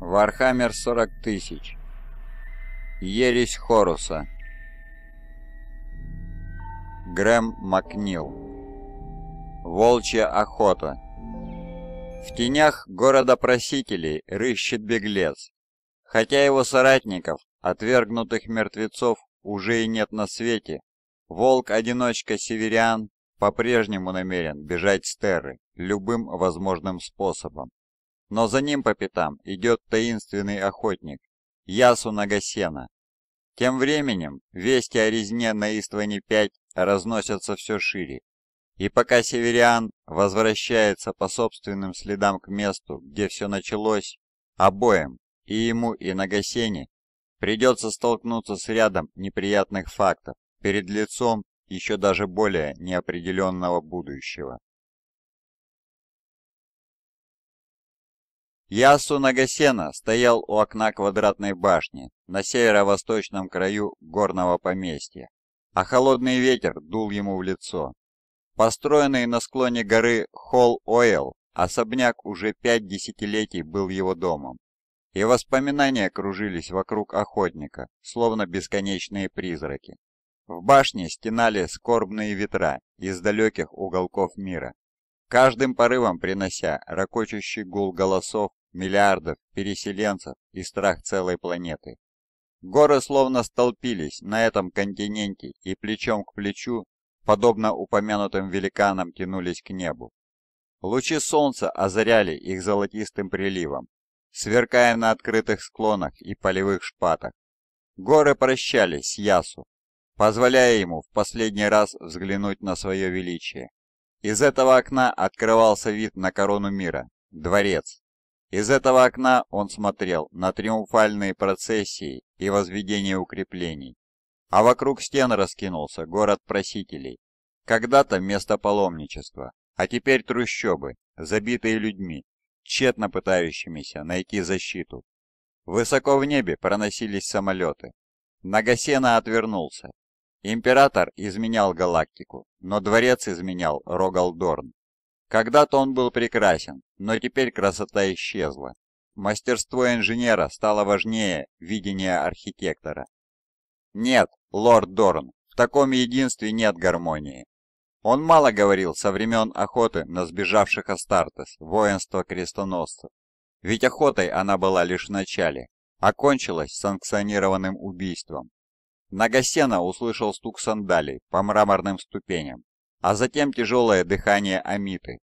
Вархаммер 40 тысяч. Ересь Хоруса. Грэм Макнил. Волчья охота. В тенях города просителей рыщет беглец. Хотя его соратников, отвергнутых мертвецов, уже и нет на свете, волк-одиночка Севериан по-прежнему намерен бежать с Терры любым возможным способом. Но за ним по пятам идет таинственный охотник Ясу Нагасена. Тем временем вести о резне на Истване-5 разносятся все шире. И пока Севериан возвращается по собственным следам к месту, где все началось, обоим, и ему, и Нагасене, придется столкнуться с рядом неприятных фактов перед лицом еще даже более неопределенного будущего. Ясу Нагасена стоял у окна квадратной башни на северо-восточном краю горного поместья, а холодный ветер дул ему в лицо. Построенный на склоне горы Холл-Ойл, особняк уже пять десятилетий был его домом, и воспоминания кружились вокруг охотника, словно бесконечные призраки. В башне стенали скорбные ветра из далеких уголков мира, каждым порывом принося ракочущий гул голосов миллиардов переселенцев и страх целой планеты. Горы словно столпились на этом континенте и плечом к плечу, подобно упомянутым великанам, тянулись к небу. Лучи солнца озаряли их золотистым приливом, сверкая на открытых склонах и полевых шпатах. Горы прощались с Ясу, позволяя ему в последний раз взглянуть на свое величие. Из этого окна открывался вид на корону мира, дворец. Из этого окна он смотрел на триумфальные процессии и возведение укреплений. А вокруг стен раскинулся город просителей. Когда-то место паломничества, а теперь трущобы, забитые людьми, тщетно пытающимися найти защиту. Высоко в небе проносились самолеты. Нагасена отвернулся Император изменял галактику, но дворец изменял Рогалдорн. Когда-то он был прекрасен, но теперь красота исчезла. Мастерство инженера стало важнее видения архитектора. Нет, лорд Дорн, в таком единстве нет гармонии. Он мало говорил со времен охоты на сбежавших Астартес, воинства крестоносцев. Ведь охотой она была лишь в начале, окончилась а санкционированным убийством. Нагасена услышал стук сандалий по мраморным ступеням, а затем тяжелое дыхание Амиты.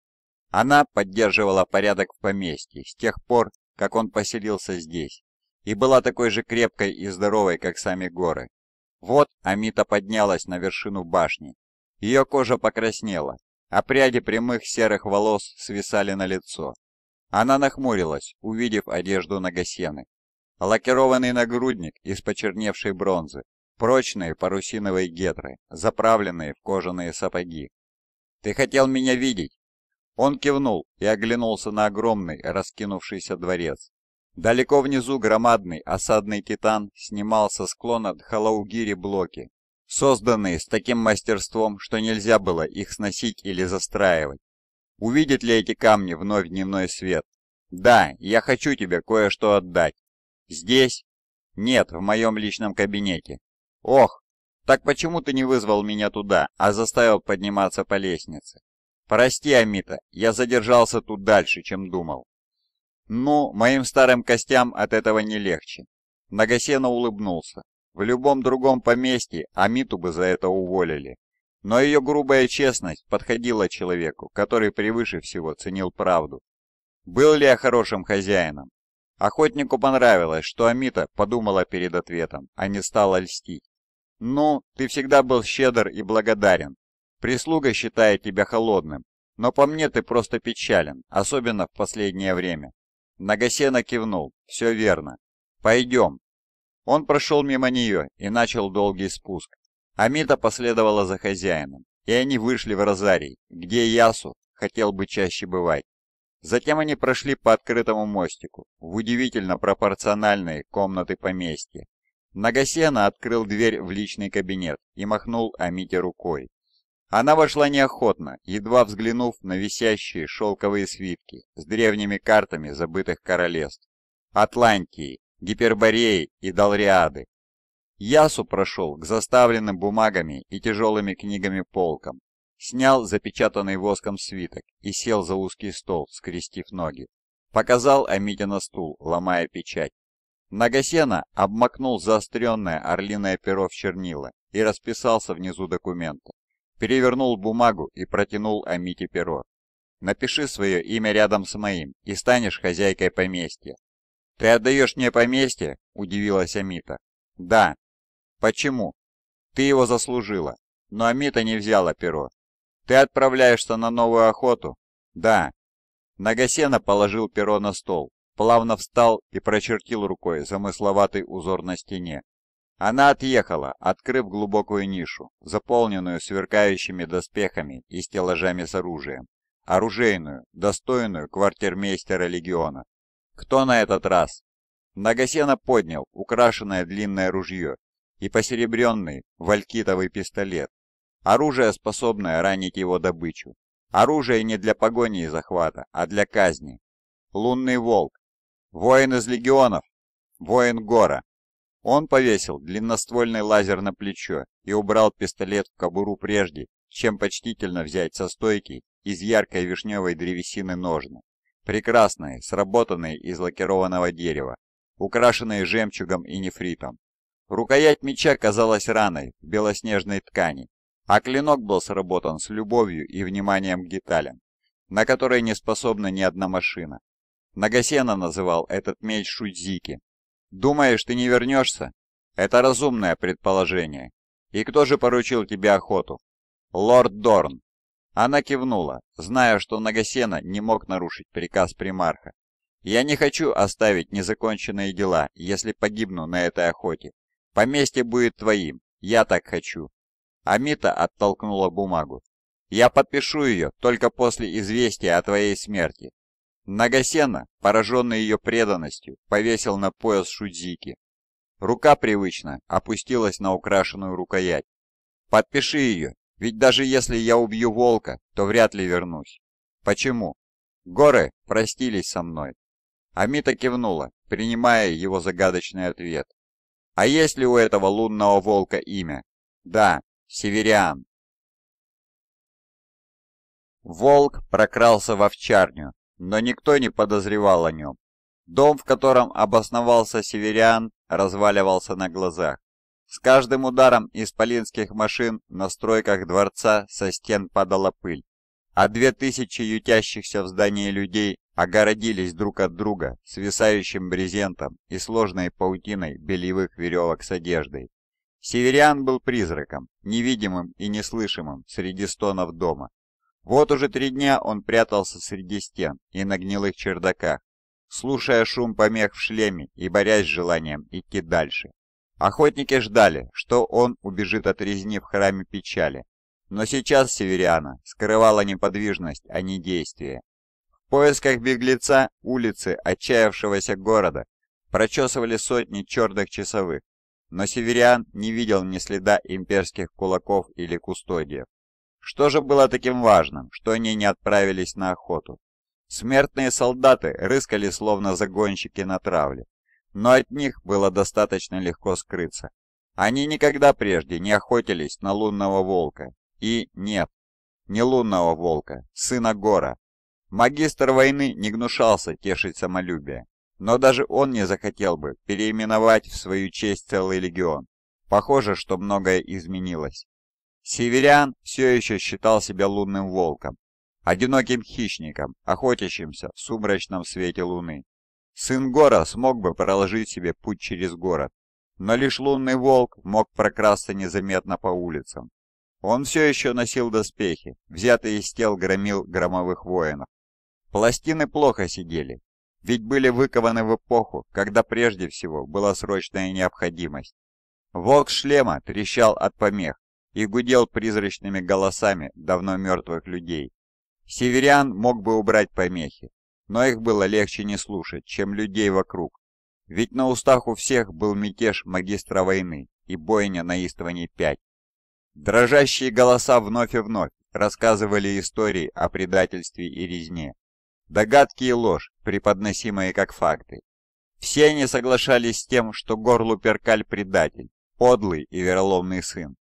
Она поддерживала порядок в поместье с тех пор, как он поселился здесь, и была такой же крепкой и здоровой, как сами горы. Вот Амита поднялась на вершину башни. Ее кожа покраснела, а пряди прямых серых волос свисали на лицо. Она нахмурилась, увидев одежду Нагасены. Лакированный нагрудник из почерневшей бронзы, Прочные парусиновые гетры, заправленные в кожаные сапоги. «Ты хотел меня видеть?» Он кивнул и оглянулся на огромный, раскинувшийся дворец. Далеко внизу громадный осадный титан снимал со склона Дхалаугири блоки, созданные с таким мастерством, что нельзя было их сносить или застраивать. Увидит ли эти камни вновь дневной свет? Да, я хочу тебе кое-что отдать. Здесь? Нет, в моем личном кабинете. «Ох, так почему ты не вызвал меня туда, а заставил подниматься по лестнице?» «Прости, Амита, я задержался тут дальше, чем думал». «Ну, моим старым костям от этого не легче». Нагасена улыбнулся. В любом другом поместье Амиту бы за это уволили. Но ее грубая честность подходила человеку, который превыше всего ценил правду. Был ли я хорошим хозяином? Охотнику понравилось, что Амита подумала перед ответом, а не стала льстить. «Ну, ты всегда был щедр и благодарен. Прислуга считает тебя холодным, но по мне ты просто печален, особенно в последнее время». Нагасена кивнул. «Все верно. Пойдем». Он прошел мимо нее и начал долгий спуск. Амита последовала за хозяином, и они вышли в Розарий, где Ясу хотел бы чаще бывать. Затем они прошли по открытому мостику в удивительно пропорциональные комнаты поместья. Нагасена открыл дверь в личный кабинет и махнул Амите рукой. Она вошла неохотно, едва взглянув на висящие шелковые свитки с древними картами забытых королевств. Атлантии, Гипербореи и Далриады. Ясу прошел к заставленным бумагами и тяжелыми книгами полкам, снял запечатанный воском свиток и сел за узкий стол, скрестив ноги. Показал Амите на стул, ломая печать. Нагасена обмакнул заостренное орлиное перо в чернила и расписался внизу документа. Перевернул бумагу и протянул Амите перо. «Напиши свое имя рядом с моим и станешь хозяйкой поместья». «Ты отдаешь мне поместье?» – удивилась Амита. «Да». «Почему?» «Ты его заслужила». Но Амита не взяла перо. «Ты отправляешься на новую охоту?» «Да». Нагасена положил перо на стол плавно встал и прочертил рукой замысловатый узор на стене. Она отъехала, открыв глубокую нишу, заполненную сверкающими доспехами и стеллажами с оружием. Оружейную, достойную квартирмейстера легиона. Кто на этот раз? Нагасена поднял украшенное длинное ружье и посеребренный валькитовый пистолет. Оружие, способное ранить его добычу. Оружие не для погони и захвата, а для казни. Лунный волк, «Воин из легионов! Воин Гора!» Он повесил длинноствольный лазер на плечо и убрал пистолет в кобуру прежде, чем почтительно взять со стойки из яркой вишневой древесины ножны. Прекрасные, сработанные из лакированного дерева, украшенные жемчугом и нефритом. Рукоять меча казалась раной в белоснежной ткани, а клинок был сработан с любовью и вниманием к деталям, на которые не способна ни одна машина. Нагасена называл этот меч Шудзики. Думаешь, ты не вернешься? Это разумное предположение. И кто же поручил тебе охоту? Лорд Дорн. Она кивнула, зная, что Нагасена не мог нарушить приказ примарха. «Я не хочу оставить незаконченные дела, если погибну на этой охоте. Поместье будет твоим, я так хочу». Амита оттолкнула бумагу. «Я подпишу ее только после известия о твоей смерти. Нагасена, пораженный ее преданностью, повесил на пояс Шудзики. Рука привычно опустилась на украшенную рукоять. «Подпиши ее, ведь даже если я убью волка, то вряд ли вернусь». «Почему?» «Горы простились со мной». Амита кивнула, принимая его загадочный ответ. «А есть ли у этого лунного волка имя?» «Да, Севериан». Волк прокрался в овчарню, но никто не подозревал о нем. Дом, в котором обосновался северян, разваливался на глазах. С каждым ударом исполинских машин на стройках дворца со стен падала пыль, а две тысячи ютящихся в здании людей огородились друг от друга свисающим брезентом и сложной паутиной белевых веревок с одеждой. Северян был призраком, невидимым и неслышимым среди стонов дома, вот уже три дня он прятался среди стен и на гнилых чердаках, слушая шум помех в шлеме и борясь с желанием идти дальше. Охотники ждали, что он убежит от резни в храме печали, но сейчас Севериана скрывала неподвижность, а не действие. В поисках беглеца улицы отчаявшегося города прочесывали сотни черных часовых, но Севериан не видел ни следа имперских кулаков или кустодиев. Что же было таким важным, что они не отправились на охоту? Смертные солдаты рыскали словно загонщики на травле, но от них было достаточно легко скрыться. Они никогда прежде не охотились на лунного волка. И нет, не лунного волка, сына Гора. Магистр войны не гнушался тешить самолюбие, но даже он не захотел бы переименовать в свою честь целый легион. Похоже, что многое изменилось. Северян все еще считал себя лунным волком, одиноким хищником, охотящимся в сумрачном свете луны. Сын Гора смог бы проложить себе путь через город, но лишь лунный волк мог прокрасться незаметно по улицам. Он все еще носил доспехи, взятые из тел громил громовых воинов. Пластины плохо сидели, ведь были выкованы в эпоху, когда прежде всего была срочная необходимость. Волк шлема трещал от помех, и гудел призрачными голосами давно мертвых людей. Северян мог бы убрать помехи, но их было легче не слушать, чем людей вокруг. Ведь на устах у всех был мятеж магистра войны и бойня на Истване-5. Дрожащие голоса вновь и вновь рассказывали истории о предательстве и резне. Догадки и ложь, преподносимые как факты. Все они соглашались с тем, что Горлу Перкаль предатель, подлый и вероломный сын,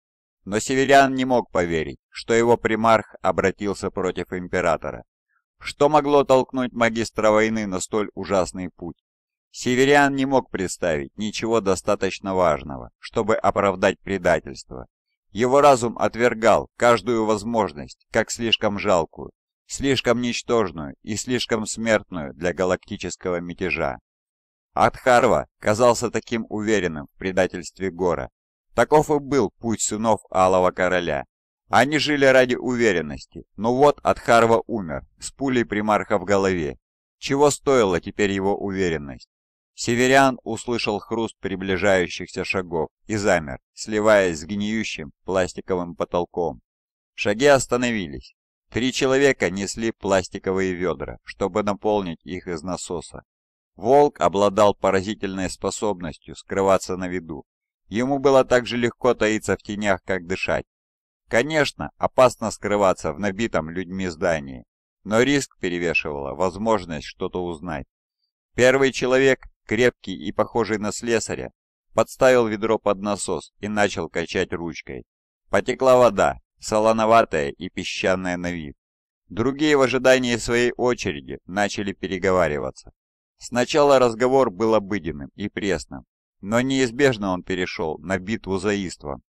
но северян не мог поверить, что его примарх обратился против императора. Что могло толкнуть магистра войны на столь ужасный путь? Северян не мог представить ничего достаточно важного, чтобы оправдать предательство. Его разум отвергал каждую возможность, как слишком жалкую, слишком ничтожную и слишком смертную для галактического мятежа. Адхарва казался таким уверенным в предательстве Гора, Таков и был путь сынов Алого Короля. Они жили ради уверенности, но вот Адхарва умер, с пулей примарха в голове. Чего стоила теперь его уверенность? Северян услышал хруст приближающихся шагов и замер, сливаясь с гниющим пластиковым потолком. Шаги остановились. Три человека несли пластиковые ведра, чтобы наполнить их из насоса. Волк обладал поразительной способностью скрываться на виду, Ему было так же легко таиться в тенях, как дышать. Конечно, опасно скрываться в набитом людьми здании, но риск перевешивала возможность что-то узнать. Первый человек, крепкий и похожий на слесаря, подставил ведро под насос и начал качать ручкой. Потекла вода, солоноватая и песчаная на вид. Другие в ожидании своей очереди начали переговариваться. Сначала разговор был обыденным и пресным, но неизбежно он перешел на битву за Иство.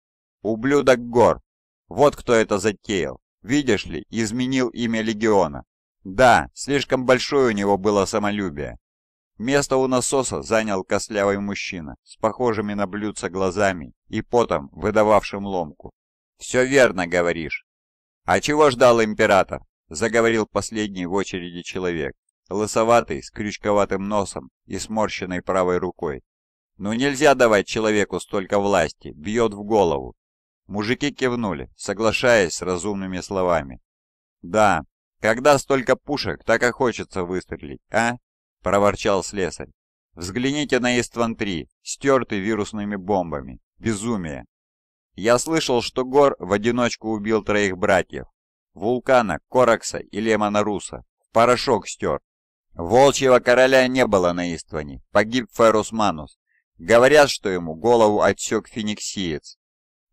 «Ублюдок Гор! Вот кто это затеял! Видишь ли, изменил имя Легиона!» «Да, слишком большое у него было самолюбие!» Место у насоса занял костлявый мужчина с похожими на блюдца глазами и потом выдававшим ломку. «Все верно говоришь!» «А чего ждал император?» — заговорил последний в очереди человек, лысоватый, с крючковатым носом и сморщенной правой рукой. «Ну нельзя давать человеку столько власти, бьет в голову». Мужики кивнули, соглашаясь с разумными словами. «Да, когда столько пушек, так и хочется выстрелить, а?» – проворчал слесарь. «Взгляните на Истван-3, стертый вирусными бомбами. Безумие!» «Я слышал, что Гор в одиночку убил троих братьев. Вулкана, Коракса и Лемона Руса. Порошок стер. Волчьего короля не было на Истване. Погиб Ферус Манус. Говорят, что ему голову отсек фениксиец.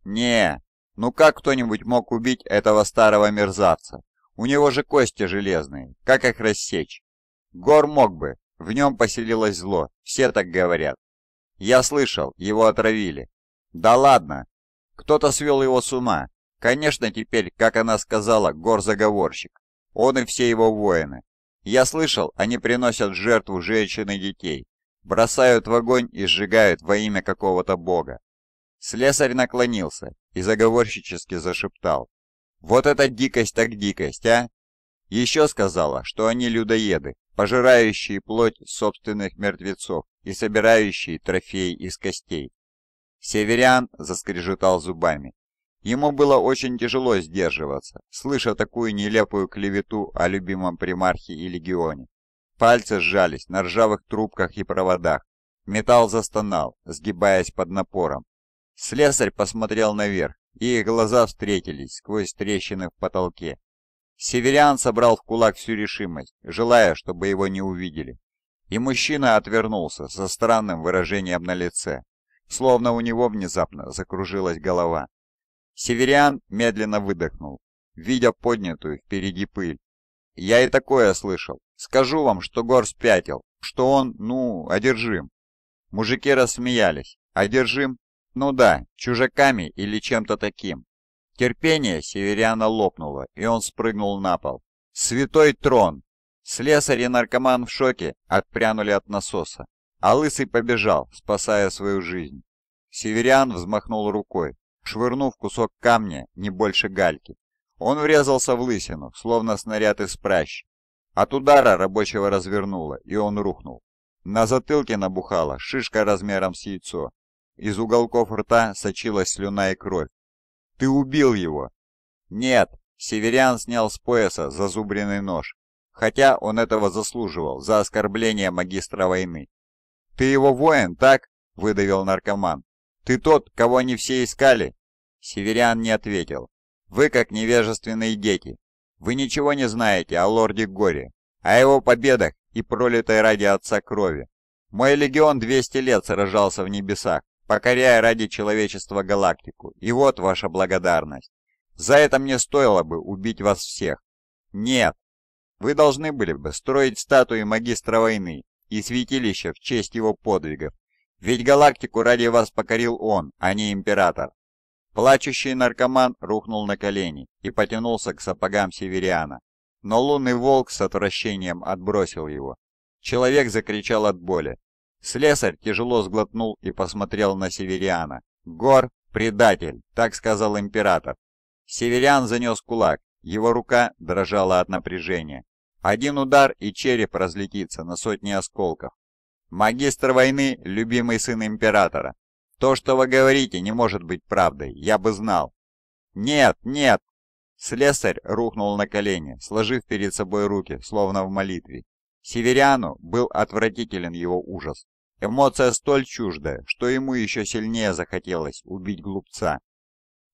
не ну как кто-нибудь мог убить этого старого мерзавца? У него же кости железные, как их рассечь? Гор мог бы, в нем поселилось зло, все так говорят. Я слышал, его отравили. Да ладно, кто-то свел его с ума. Конечно, теперь, как она сказала, Гор-заговорщик. Он и все его воины. Я слышал, они приносят жертву женщин и детей бросают в огонь и сжигают во имя какого-то бога. Слесарь наклонился и заговорщически зашептал. «Вот это дикость так дикость, а!» Еще сказала, что они людоеды, пожирающие плоть собственных мертвецов и собирающие трофеи из костей. Северян заскрежетал зубами. Ему было очень тяжело сдерживаться, слыша такую нелепую клевету о любимом примархе и легионе. Пальцы сжались на ржавых трубках и проводах. Металл застонал, сгибаясь под напором. Слесарь посмотрел наверх, и их глаза встретились сквозь трещины в потолке. Северян собрал в кулак всю решимость, желая, чтобы его не увидели. И мужчина отвернулся со странным выражением на лице, словно у него внезапно закружилась голова. Северян медленно выдохнул, видя поднятую впереди пыль, я и такое слышал. Скажу вам, что Гор спятил, что он, ну, одержим». Мужики рассмеялись. «Одержим? Ну да, чужаками или чем-то таким». Терпение северяна лопнуло, и он спрыгнул на пол. «Святой трон!» Слесарь и наркоман в шоке отпрянули от насоса, а Лысый побежал, спасая свою жизнь. Северян взмахнул рукой, швырнув кусок камня не больше гальки, он врезался в лысину, словно снаряд из пращи. От удара рабочего развернуло, и он рухнул. На затылке набухала шишка размером с яйцо. Из уголков рта сочилась слюна и кровь. «Ты убил его!» «Нет!» Северян снял с пояса зазубренный нож, хотя он этого заслуживал за оскорбление магистра войны. «Ты его воин, так?» — выдавил наркоман. «Ты тот, кого они все искали?» Северян не ответил. Вы как невежественные дети. Вы ничего не знаете о лорде Горе, о его победах и пролитой ради отца крови. Мой легион 200 лет сражался в небесах, покоряя ради человечества галактику, и вот ваша благодарность. За это мне стоило бы убить вас всех. Нет. Вы должны были бы строить статуи магистра войны и святилище в честь его подвигов. Ведь галактику ради вас покорил он, а не император. Плачущий наркоман рухнул на колени и потянулся к сапогам Севериана, но лунный волк с отвращением отбросил его. Человек закричал от боли. Слесарь тяжело сглотнул и посмотрел на Севериана. «Гор — предатель!» — так сказал император. Севериан занес кулак, его рука дрожала от напряжения. Один удар, и череп разлетится на сотни осколков. Магистр войны — любимый сын императора, то, что вы говорите, не может быть правдой, я бы знал. Нет, нет! Слесарь рухнул на колени, сложив перед собой руки, словно в молитве. Северяну был отвратителен его ужас. Эмоция столь чуждая, что ему еще сильнее захотелось убить глупца.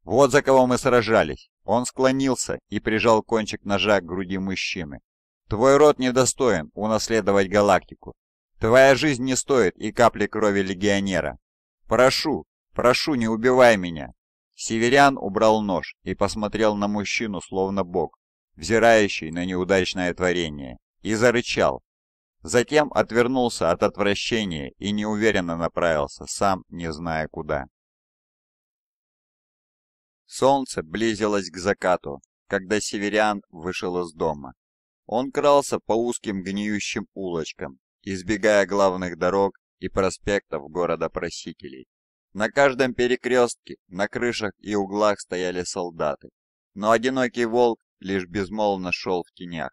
Вот за кого мы сражались. Он склонился и прижал кончик ножа к груди мужчины. Твой род недостоин унаследовать галактику. Твоя жизнь не стоит и капли крови легионера. Прошу, прошу, не убивай меня!» Северян убрал нож и посмотрел на мужчину, словно бог, взирающий на неудачное творение, и зарычал. Затем отвернулся от отвращения и неуверенно направился, сам не зная куда. Солнце близилось к закату, когда северян вышел из дома. Он крался по узким гниющим улочкам, избегая главных дорог и проспектов города Просителей. На каждом перекрестке, на крышах и углах стояли солдаты, но одинокий волк лишь безмолвно шел в тенях.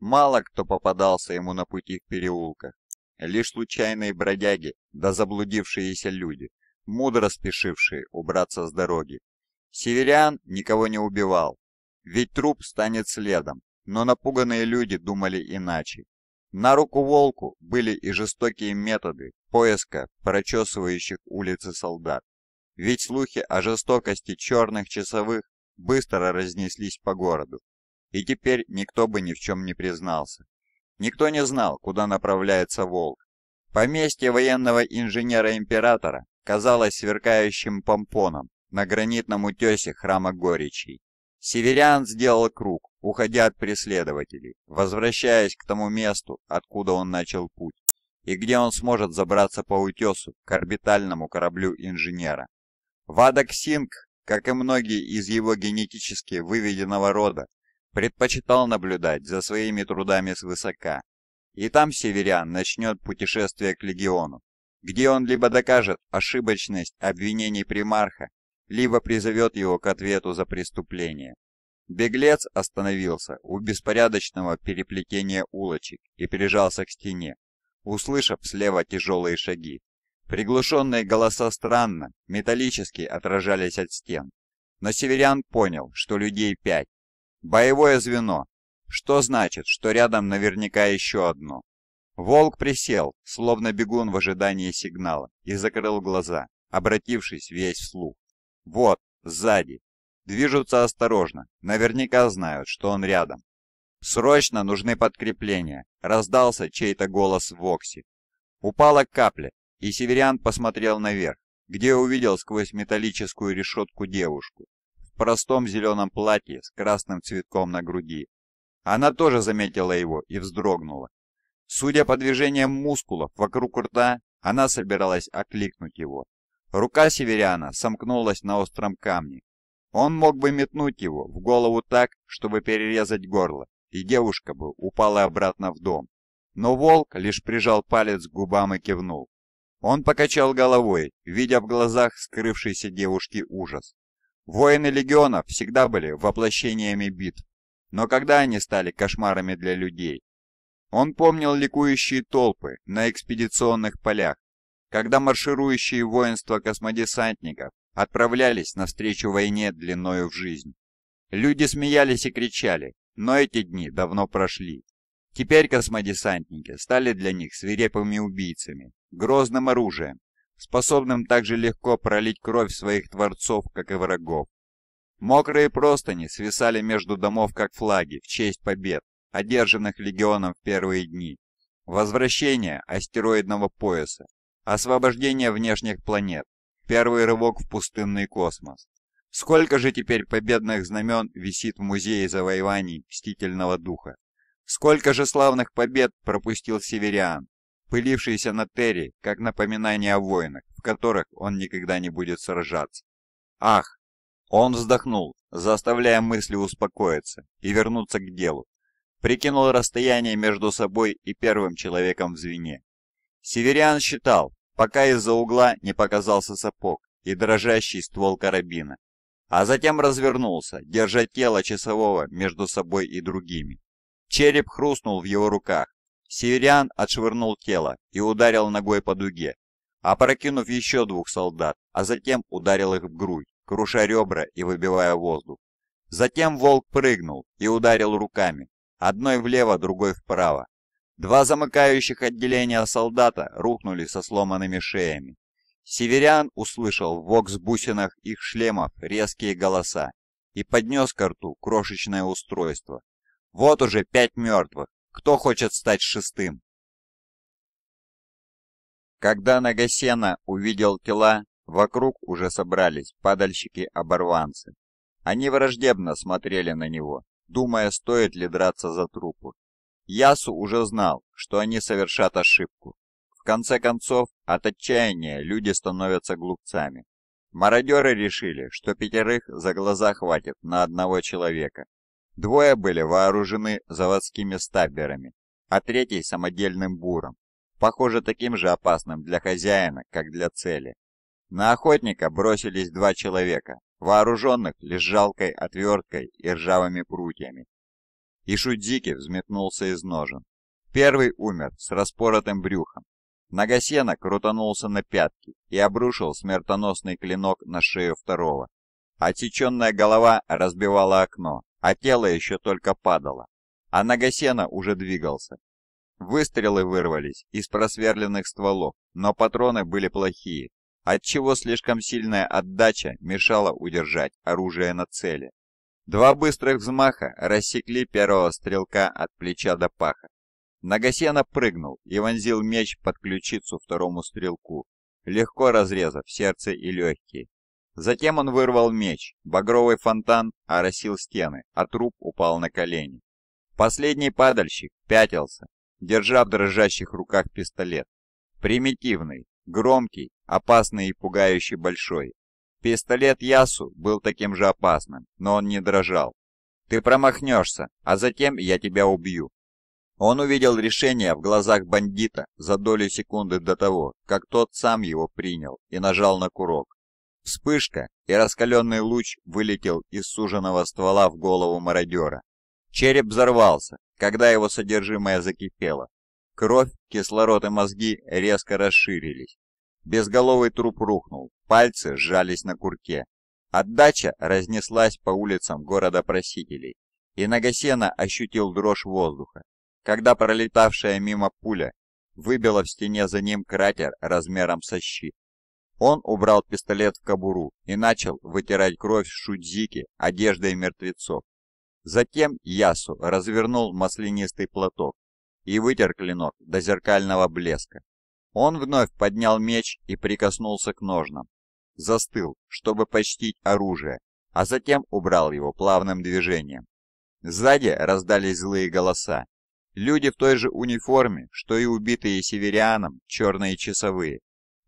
Мало кто попадался ему на пути в переулках. Лишь случайные бродяги да заблудившиеся люди, мудро спешившие убраться с дороги. Северян никого не убивал, ведь труп станет следом, но напуганные люди думали иначе. На руку волку были и жестокие методы поиска прочесывающих улицы солдат. Ведь слухи о жестокости черных часовых быстро разнеслись по городу, и теперь никто бы ни в чем не признался. Никто не знал, куда направляется волк. Поместье военного инженера-императора казалось сверкающим помпоном на гранитном утесе храма Горечей. Северян сделал круг, уходя от преследователей, возвращаясь к тому месту, откуда он начал путь, и где он сможет забраться по утесу к орбитальному кораблю инженера. Вадак Синг, как и многие из его генетически выведенного рода, предпочитал наблюдать за своими трудами свысока. И там северян начнет путешествие к легиону, где он либо докажет ошибочность обвинений примарха, либо призовет его к ответу за преступление. Беглец остановился у беспорядочного переплетения улочек и прижался к стене, услышав слева тяжелые шаги. Приглушенные голоса странно, металлически отражались от стен. Но северян понял, что людей пять. Боевое звено. Что значит, что рядом наверняка еще одно. Волк присел, словно бегун в ожидании сигнала, и закрыл глаза, обратившись весь вслух. Вот, сзади, Движутся осторожно, наверняка знают, что он рядом. «Срочно нужны подкрепления!» — раздался чей-то голос в Воксе. Упала капля, и северян посмотрел наверх, где увидел сквозь металлическую решетку девушку в простом зеленом платье с красным цветком на груди. Она тоже заметила его и вздрогнула. Судя по движениям мускулов вокруг рта, она собиралась окликнуть его. Рука северяна сомкнулась на остром камне, он мог бы метнуть его в голову так, чтобы перерезать горло, и девушка бы упала обратно в дом. Но волк лишь прижал палец к губам и кивнул. Он покачал головой, видя в глазах скрывшейся девушки ужас. Воины легиона всегда были воплощениями битв, но когда они стали кошмарами для людей? Он помнил ликующие толпы на экспедиционных полях, когда марширующие воинства космодесантников отправлялись навстречу войне длиною в жизнь. Люди смеялись и кричали, но эти дни давно прошли. Теперь космодесантники стали для них свирепыми убийцами, грозным оружием, способным так же легко пролить кровь своих творцов, как и врагов. Мокрые простыни свисали между домов как флаги в честь побед, одержанных легионом в первые дни. Возвращение астероидного пояса, освобождение внешних планет, Первый рывок в пустынный космос. Сколько же теперь победных знамен висит в музее завоеваний Мстительного Духа? Сколько же славных побед пропустил Севериан, пылившийся на Терри, как напоминание о войнах, в которых он никогда не будет сражаться? Ах! Он вздохнул, заставляя мысли успокоиться и вернуться к делу. Прикинул расстояние между собой и первым человеком в звене. Севериан считал, пока из-за угла не показался сапог и дрожащий ствол карабина, а затем развернулся, держа тело часового между собой и другими. Череп хрустнул в его руках. Северян отшвырнул тело и ударил ногой по дуге, опрокинув еще двух солдат, а затем ударил их в грудь, круша ребра и выбивая воздух. Затем волк прыгнул и ударил руками, одной влево, другой вправо, Два замыкающих отделения солдата рухнули со сломанными шеями. Северян услышал в вокс-бусинах их шлемов резкие голоса и поднес к рту крошечное устройство. «Вот уже пять мертвых! Кто хочет стать шестым?» Когда Нагасена увидел тела, вокруг уже собрались падальщики-оборванцы. Они враждебно смотрели на него, думая, стоит ли драться за трупы. Ясу уже знал, что они совершат ошибку. В конце концов, от отчаяния люди становятся глупцами. Мародеры решили, что пятерых за глаза хватит на одного человека. Двое были вооружены заводскими стабберами, а третий – самодельным буром, похоже таким же опасным для хозяина, как для цели. На охотника бросились два человека, вооруженных лишь жалкой отверткой и ржавыми прутьями и Шудзики взметнулся из ножен. Первый умер с распоротым брюхом. Нагасена крутанулся на пятки и обрушил смертоносный клинок на шею второго. А отсеченная голова разбивала окно, а тело еще только падало. А Нагасена уже двигался. Выстрелы вырвались из просверленных стволов, но патроны были плохие, отчего слишком сильная отдача мешала удержать оружие на цели. Два быстрых взмаха рассекли первого стрелка от плеча до паха. Нагасена прыгнул и вонзил меч под ключицу второму стрелку, легко разрезав сердце и легкие. Затем он вырвал меч, багровый фонтан оросил стены, а труп упал на колени. Последний падальщик пятился, держа в дрожащих руках пистолет. Примитивный, громкий, опасный и пугающий большой, Пистолет Ясу был таким же опасным, но он не дрожал. «Ты промахнешься, а затем я тебя убью». Он увидел решение в глазах бандита за долю секунды до того, как тот сам его принял и нажал на курок. Вспышка, и раскаленный луч вылетел из суженного ствола в голову мародера. Череп взорвался, когда его содержимое закипело. Кровь, кислород и мозги резко расширились, Безголовый труп рухнул, пальцы сжались на курке. Отдача разнеслась по улицам города-просителей, и Нагасена ощутил дрожь воздуха, когда пролетавшая мимо пуля выбила в стене за ним кратер размером со щит. Он убрал пистолет в кобуру и начал вытирать кровь с шудзики одеждой мертвецов. Затем Ясу развернул маслянистый платок и вытер клинок до зеркального блеска. Он вновь поднял меч и прикоснулся к ножнам. Застыл, чтобы почтить оружие, а затем убрал его плавным движением. Сзади раздались злые голоса. Люди в той же униформе, что и убитые северианом черные часовые.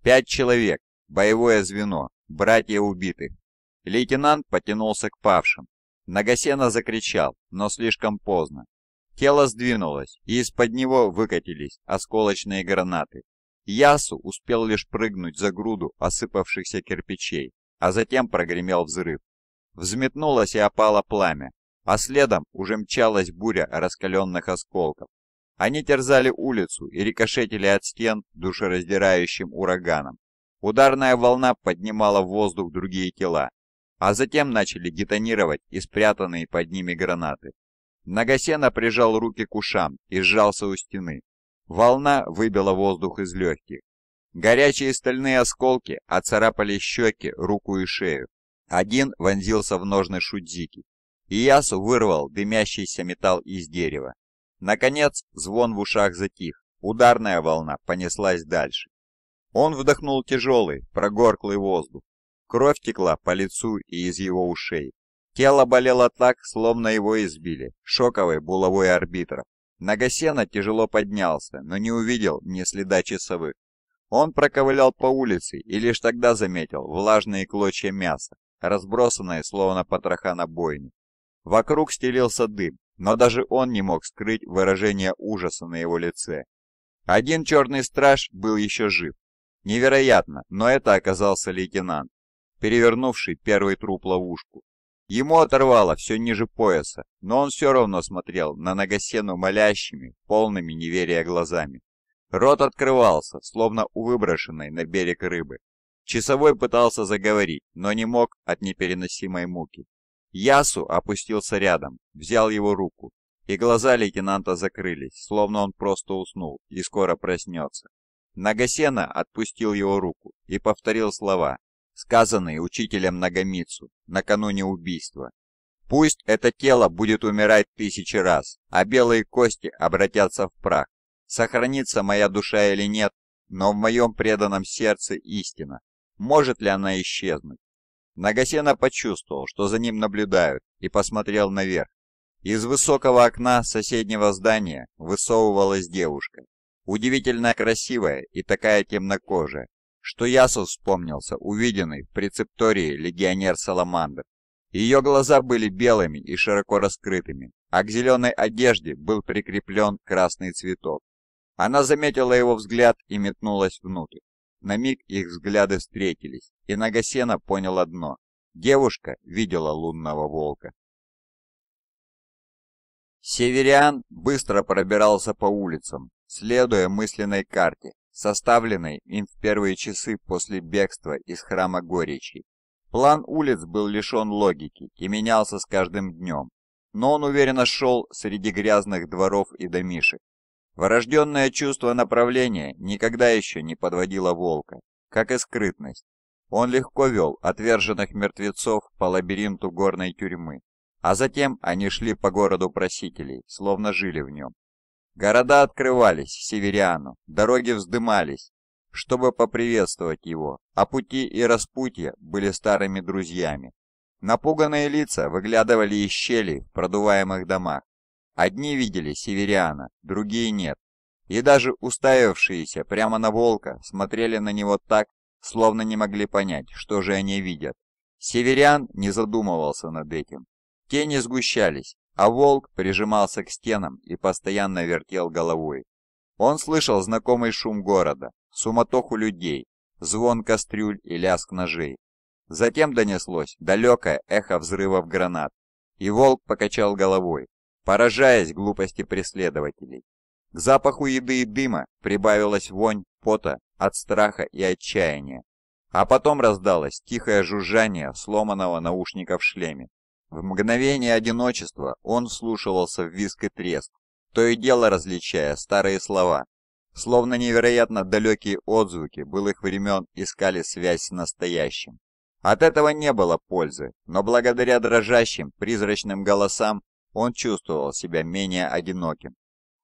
Пять человек, боевое звено, братья убитых. Лейтенант потянулся к павшим. Нагасена закричал, но слишком поздно. Тело сдвинулось, и из-под него выкатились осколочные гранаты. Ясу успел лишь прыгнуть за груду осыпавшихся кирпичей, а затем прогремел взрыв. Взметнулось и опало пламя, а следом уже мчалась буря раскаленных осколков. Они терзали улицу и рикошетили от стен душераздирающим ураганом. Ударная волна поднимала в воздух другие тела, а затем начали детонировать и спрятанные под ними гранаты. Нагасена прижал руки к ушам и сжался у стены, Волна выбила воздух из легких. Горячие стальные осколки оцарапали щеки, руку и шею. Один вонзился в ножны шудзики. Иясу вырвал дымящийся металл из дерева. Наконец, звон в ушах затих. Ударная волна понеслась дальше. Он вдохнул тяжелый, прогорклый воздух. Кровь текла по лицу и из его ушей. Тело болело так, словно его избили Шоковый булавой арбитров. Нагасена тяжело поднялся, но не увидел ни следа часовых. Он проковылял по улице и лишь тогда заметил влажные клочья мяса, разбросанные словно потроха на бойне. Вокруг стелился дым, но даже он не мог скрыть выражение ужаса на его лице. Один черный страж был еще жив. Невероятно, но это оказался лейтенант, перевернувший первый труп ловушку. Ему оторвало все ниже пояса, но он все равно смотрел на Нагасену молящими, полными неверия глазами. Рот открывался, словно у выброшенной на берег рыбы. Часовой пытался заговорить, но не мог от непереносимой муки. Ясу опустился рядом, взял его руку, и глаза лейтенанта закрылись, словно он просто уснул и скоро проснется. Нагасена отпустил его руку и повторил слова, сказанные учителем Нагомицу накануне убийства. Пусть это тело будет умирать тысячи раз, а белые кости обратятся в прах. Сохранится моя душа или нет, но в моем преданном сердце истина. Может ли она исчезнуть? Нагасена почувствовал, что за ним наблюдают, и посмотрел наверх. Из высокого окна соседнего здания высовывалась девушка. Удивительно красивая и такая темнокожая, что Ясу вспомнился увиденный в прецептории легионер Саламандр. Ее глаза были белыми и широко раскрытыми, а к зеленой одежде был прикреплен красный цветок. Она заметила его взгляд и метнулась внутрь. На миг их взгляды встретились, и Нагасена понял одно. Девушка видела лунного волка. Севериан быстро пробирался по улицам, следуя мысленной карте, составленный им в первые часы после бегства из храма Горечи. План улиц был лишен логики и менялся с каждым днем, но он уверенно шел среди грязных дворов и домишек. Врожденное чувство направления никогда еще не подводило волка, как и скрытность. Он легко вел отверженных мертвецов по лабиринту горной тюрьмы, а затем они шли по городу просителей, словно жили в нем. Города открывались северяну, дороги вздымались, чтобы поприветствовать его, а пути и распутья были старыми друзьями. Напуганные лица выглядывали из щелей в продуваемых домах. Одни видели северяна, другие нет. И даже уставившиеся прямо на волка смотрели на него так, словно не могли понять, что же они видят. Северян не задумывался над этим. Тени сгущались, а волк прижимался к стенам и постоянно вертел головой. Он слышал знакомый шум города, суматоху людей, звон кастрюль и лязг ножей. Затем донеслось далекое эхо взрывов гранат, и волк покачал головой, поражаясь глупости преследователей. К запаху еды и дыма прибавилась вонь пота от страха и отчаяния, а потом раздалось тихое жужжание сломанного наушника в шлеме. В мгновение одиночества он вслушивался в виск и треск, то и дело различая старые слова. Словно невероятно далекие отзвуки былых времен искали связь с настоящим. От этого не было пользы, но благодаря дрожащим, призрачным голосам он чувствовал себя менее одиноким.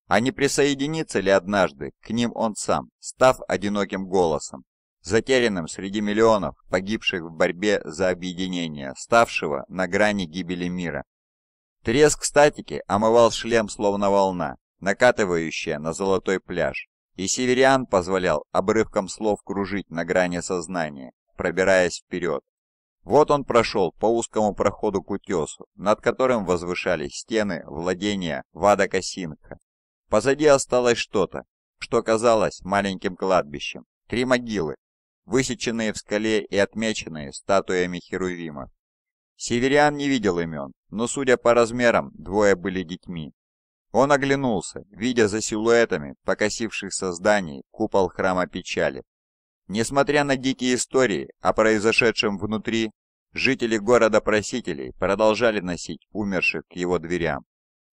А не присоединится ли однажды к ним он сам, став одиноким голосом? затерянным среди миллионов погибших в борьбе за объединение, ставшего на грани гибели мира. Треск статики омывал шлем словно волна, накатывающая на золотой пляж, и северян позволял обрывкам слов кружить на грани сознания, пробираясь вперед. Вот он прошел по узкому проходу к утесу, над которым возвышались стены владения Вада Косинка. Позади осталось что-то, что казалось маленьким кладбищем. Три могилы, высеченные в скале и отмеченные статуями херувимов. Северян не видел имен, но, судя по размерам, двое были детьми. Он оглянулся, видя за силуэтами покосившихся зданий купол храма печали. Несмотря на дикие истории о произошедшем внутри, жители города-просителей продолжали носить умерших к его дверям.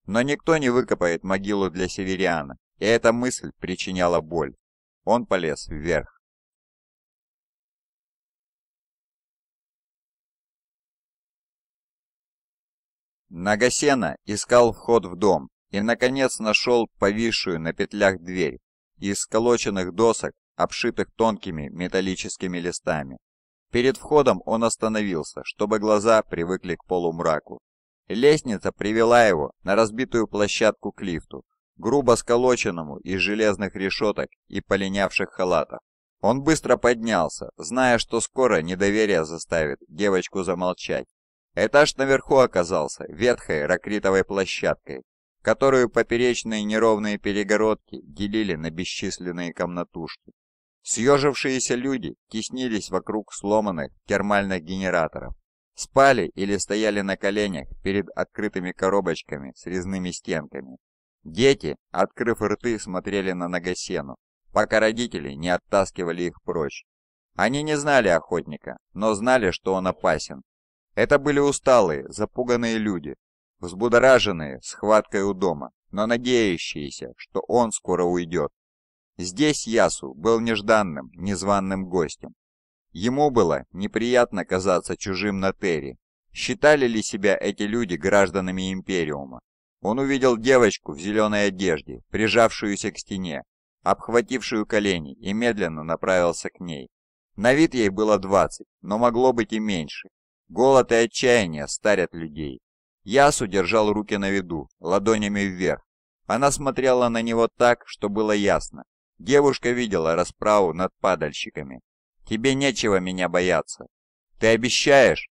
Но никто не выкопает могилу для северяна, и эта мысль причиняла боль. Он полез вверх. Нагасена искал вход в дом и, наконец, нашел повисшую на петлях дверь из сколоченных досок, обшитых тонкими металлическими листами. Перед входом он остановился, чтобы глаза привыкли к полумраку. Лестница привела его на разбитую площадку к лифту, грубо сколоченному из железных решеток и полинявших халатов. Он быстро поднялся, зная, что скоро недоверие заставит девочку замолчать. Этаж наверху оказался ветхой ракритовой площадкой, которую поперечные неровные перегородки делили на бесчисленные комнатушки. Съежившиеся люди теснились вокруг сломанных термальных генераторов, спали или стояли на коленях перед открытыми коробочками с резными стенками. Дети, открыв рты, смотрели на Нагасену, пока родители не оттаскивали их прочь. Они не знали охотника, но знали, что он опасен, это были усталые, запуганные люди, взбудораженные схваткой у дома, но надеющиеся, что он скоро уйдет. Здесь Ясу был нежданным, незваным гостем. Ему было неприятно казаться чужим на Терри. Считали ли себя эти люди гражданами Империума? Он увидел девочку в зеленой одежде, прижавшуюся к стене, обхватившую колени, и медленно направился к ней. На вид ей было 20, но могло быть и меньше. Голод и отчаяние старят людей. Ясу держал руки на виду, ладонями вверх. Она смотрела на него так, что было ясно. Девушка видела расправу над падальщиками. «Тебе нечего меня бояться. Ты обещаешь?»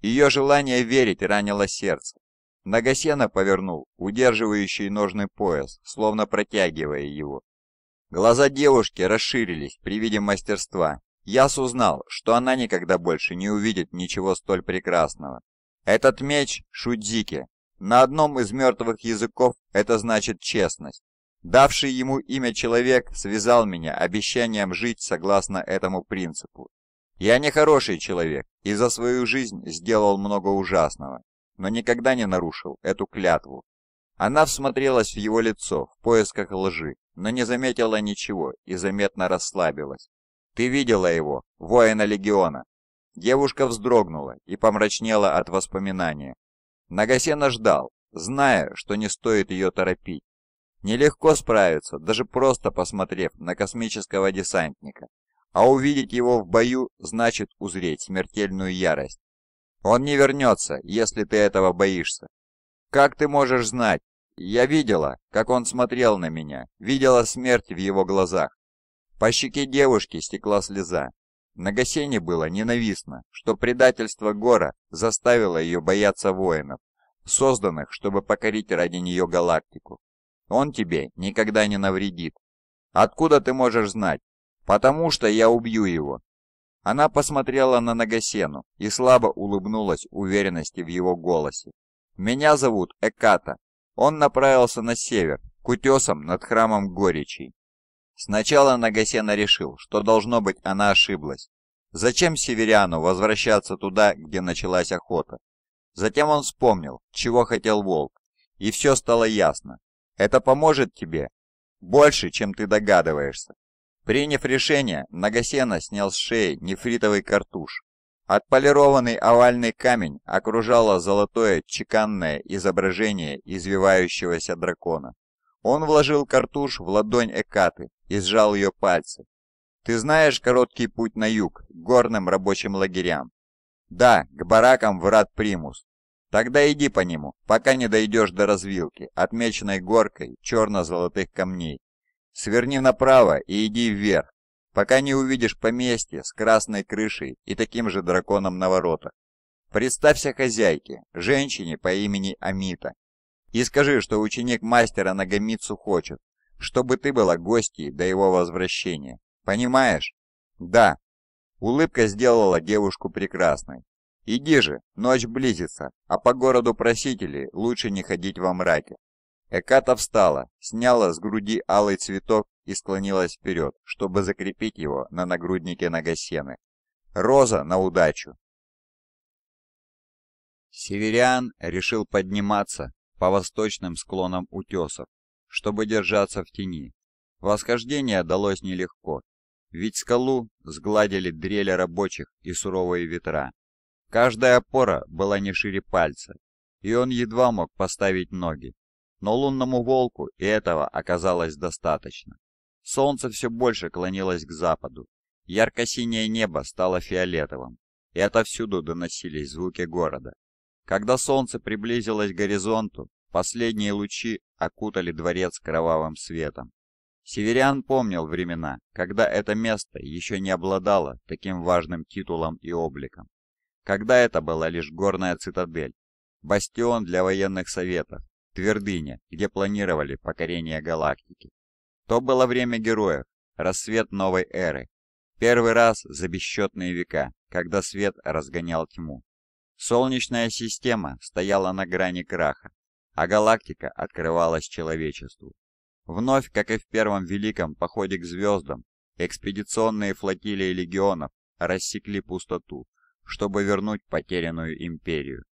Ее желание верить ранило сердце. Нагасена повернул, удерживающий ножный пояс, словно протягивая его. Глаза девушки расширились при виде мастерства Яс узнал, что она никогда больше не увидит ничего столь прекрасного. Этот меч — Шудзики. На одном из мертвых языков это значит честность. Давший ему имя человек связал меня обещанием жить согласно этому принципу. Я не хороший человек и за свою жизнь сделал много ужасного, но никогда не нарушил эту клятву. Она всмотрелась в его лицо в поисках лжи, но не заметила ничего и заметно расслабилась. Ты видела его, воина легиона». Девушка вздрогнула и помрачнела от воспоминания. Нагасена ждал, зная, что не стоит ее торопить. Нелегко справиться, даже просто посмотрев на космического десантника. А увидеть его в бою значит узреть смертельную ярость. Он не вернется, если ты этого боишься. Как ты можешь знать? Я видела, как он смотрел на меня, видела смерть в его глазах. По щеке девушки стекла слеза. Нагасене было ненавистно, что предательство Гора заставило ее бояться воинов, созданных, чтобы покорить ради нее галактику. Он тебе никогда не навредит. Откуда ты можешь знать? Потому что я убью его. Она посмотрела на Нагасену и слабо улыбнулась уверенности в его голосе. «Меня зовут Эката». Он направился на север, к утесам над храмом Горечи. Сначала Нагасена решил, что, должно быть, она ошиблась. Зачем северяну возвращаться туда, где началась охота? Затем он вспомнил, чего хотел волк, и все стало ясно. Это поможет тебе больше, чем ты догадываешься. Приняв решение, Нагасена снял с шеи нефритовый картуш. Отполированный овальный камень окружало золотое чеканное изображение извивающегося дракона. Он вложил картуш в ладонь Экаты и сжал ее пальцы. «Ты знаешь короткий путь на юг, к горным рабочим лагерям?» «Да, к баракам в Рад-Примус. Тогда иди по нему, пока не дойдешь до развилки, отмеченной горкой черно-золотых камней. Сверни направо и иди вверх, пока не увидишь поместье с красной крышей и таким же драконом на воротах. Представься хозяйке, женщине по имени Амита, и скажи, что ученик мастера Нагамицу хочет, чтобы ты была гостьей до его возвращения. Понимаешь? Да. Улыбка сделала девушку прекрасной. Иди же, ночь близится, а по городу просители. лучше не ходить во мраке. Эката встала, сняла с груди алый цветок и склонилась вперед, чтобы закрепить его на нагруднике Нагасены. Роза на удачу! Севериан решил подниматься по восточным склонам утесов, чтобы держаться в тени. Восхождение далось нелегко, ведь скалу сгладили дрели рабочих и суровые ветра. Каждая опора была не шире пальца, и он едва мог поставить ноги. Но лунному волку и этого оказалось достаточно. Солнце все больше клонилось к западу. Ярко-синее небо стало фиолетовым, и отовсюду доносились звуки города. Когда солнце приблизилось к горизонту, Последние лучи окутали дворец кровавым светом. Северян помнил времена, когда это место еще не обладало таким важным титулом и обликом. Когда это была лишь горная цитадель, бастион для военных советов, твердыня, где планировали покорение галактики. То было время героев, рассвет новой эры. Первый раз за бесчетные века, когда свет разгонял тьму. Солнечная система стояла на грани краха, а галактика открывалась человечеству. Вновь, как и в первом великом походе к звездам, экспедиционные флотилии легионов рассекли пустоту, чтобы вернуть потерянную империю.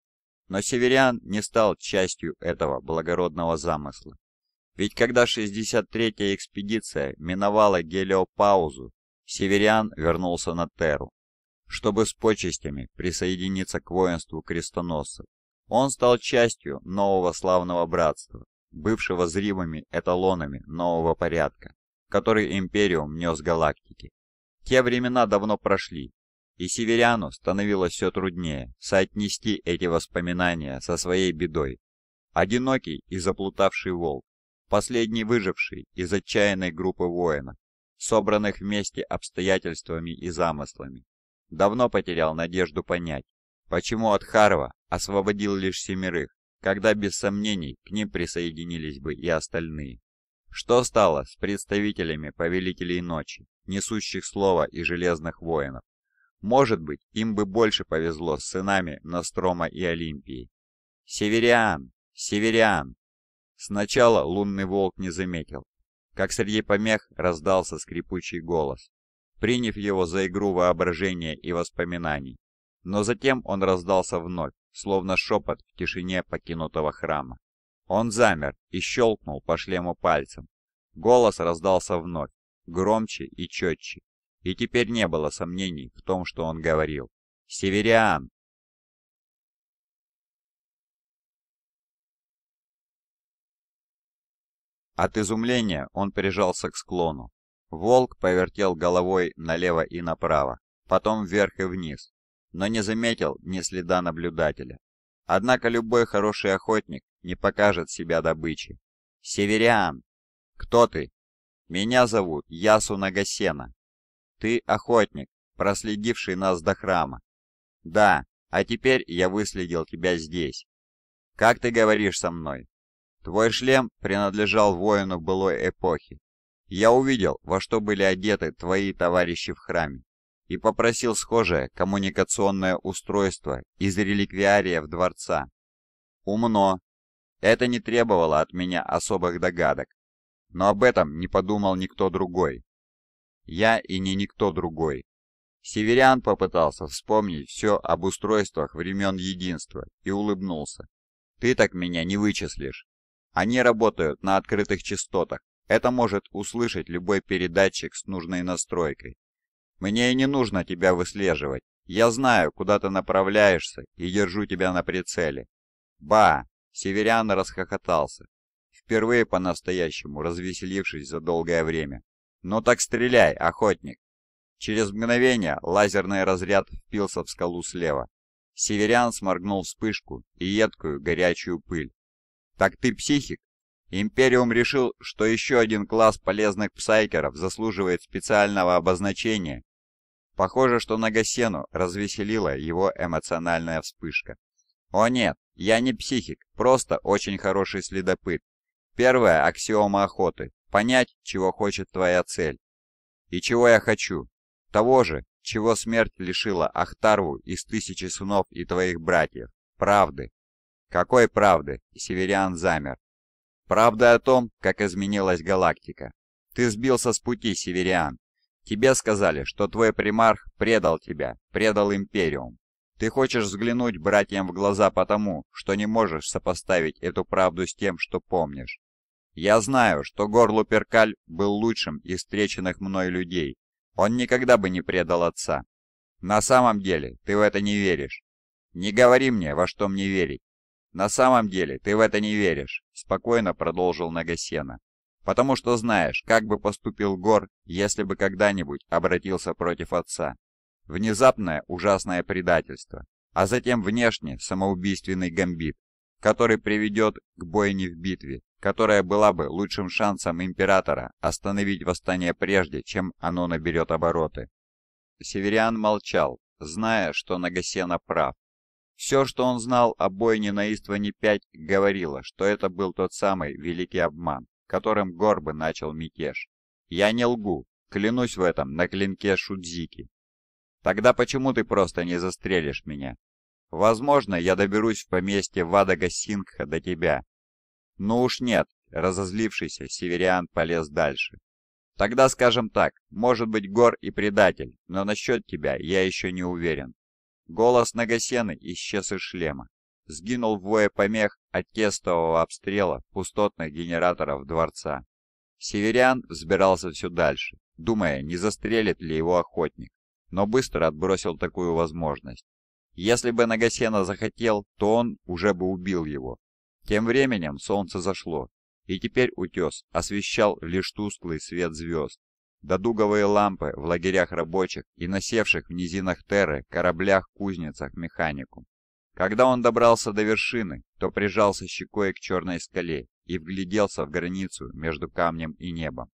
Но Северян не стал частью этого благородного замысла. Ведь когда 63-я экспедиция миновала гелиопаузу, Северян вернулся на Терру, чтобы с почестями присоединиться к воинству крестоносцев, он стал частью нового славного братства, бывшего зримыми эталонами нового порядка, который Империум нес галактики. Те времена давно прошли, и северяну становилось все труднее соотнести эти воспоминания со своей бедой. Одинокий и заплутавший волк, последний выживший из отчаянной группы воинов, собранных вместе обстоятельствами и замыслами, давно потерял надежду понять, Почему от Харва освободил лишь семерых, когда без сомнений к ним присоединились бы и остальные? Что стало с представителями Повелителей Ночи, несущих слово и Железных Воинов? Может быть, им бы больше повезло с сынами Нострома и Олимпии. «Севериан! Севериан!» Сначала лунный волк не заметил, как среди помех раздался скрипучий голос, приняв его за игру воображения и воспоминаний. Но затем он раздался вновь, словно шепот в тишине покинутого храма. Он замер и щелкнул по шлему пальцем. Голос раздался вновь, громче и четче, и теперь не было сомнений в том, что он говорил. «Севериан!» От изумления он прижался к склону. Волк повертел головой налево и направо, потом вверх и вниз, но не заметил ни следа наблюдателя. Однако любой хороший охотник не покажет себя добыче. «Северян! Кто ты?» «Меня зовут Ясу Нагасена. Ты охотник, проследивший нас до храма. Да, а теперь я выследил тебя здесь. Как ты говоришь со мной? Твой шлем принадлежал воину былой эпохи. Я увидел, во что были одеты твои товарищи в храме и попросил схожее коммуникационное устройство из реликвиариев дворца. Умно. Это не требовало от меня особых догадок, но об этом не подумал никто другой. Я и не никто другой. Северян попытался вспомнить все об устройствах времен Единства и улыбнулся. «Ты так меня не вычислишь. Они работают на открытых частотах. Это может услышать любой передатчик с нужной настройкой. Мне и не нужно тебя выслеживать. Я знаю, куда ты направляешься, и держу тебя на прицеле». «Ба!» — северян расхохотался, впервые по-настоящему развеселившись за долгое время. «Ну так стреляй, охотник!» Через мгновение лазерный разряд впился в скалу слева. Северян сморгнул вспышку и едкую горячую пыль. «Так ты психик?» Империум решил, что еще один класс полезных псайкеров заслуживает специального обозначения Похоже, что Нагасену развеселила его эмоциональная вспышка. «О нет, я не психик, просто очень хороший следопыт. Первая аксиома охоты – понять, чего хочет твоя цель. И чего я хочу? Того же, чего смерть лишила Ахтарву из тысячи сынов и твоих братьев. Правды. Какой правды? Северян замер. Правда о том, как изменилась галактика. Ты сбился с пути, Севериан, Тебе сказали, что твой примарх предал тебя, предал Империум. Ты хочешь взглянуть братьям в глаза потому, что не можешь сопоставить эту правду с тем, что помнишь. Я знаю, что Горлу Перкаль был лучшим из встреченных мной людей. Он никогда бы не предал отца. На самом деле, ты в это не веришь. Не говори мне, во что мне верить. На самом деле, ты в это не веришь, спокойно продолжил Нагасена потому что знаешь, как бы поступил Гор, если бы когда-нибудь обратился против отца. Внезапное ужасное предательство, а затем внешне самоубийственный гамбит, который приведет к бойне в битве, которая была бы лучшим шансом императора остановить восстание прежде, чем оно наберет обороты. Севериан молчал, зная, что Нагасена прав. Все, что он знал о бойне на Истване-5, говорило, что это был тот самый великий обман, которым Горбы начал мятеж. Я не лгу, клянусь в этом на клинке Шудзики. Тогда почему ты просто не застрелишь меня? Возможно, я доберусь в поместье Вадага Сингха до тебя. Ну уж нет, разозлившийся северян полез дальше. Тогда скажем так, может быть Гор и предатель, но насчет тебя я еще не уверен. Голос Нагасены исчез из шлема сгинул ввое помех от тестового обстрела пустотных генераторов дворца. Северян взбирался все дальше, думая, не застрелит ли его охотник, но быстро отбросил такую возможность. Если бы Нагасена захотел, то он уже бы убил его. Тем временем солнце зашло, и теперь утес освещал лишь тусклый свет звезд. Додуговые лампы в лагерях рабочих и насевших в низинах Терры, кораблях, кузницах, механику. Когда он добрался до вершины, то прижался щекой к черной скале и вгляделся в границу между камнем и небом.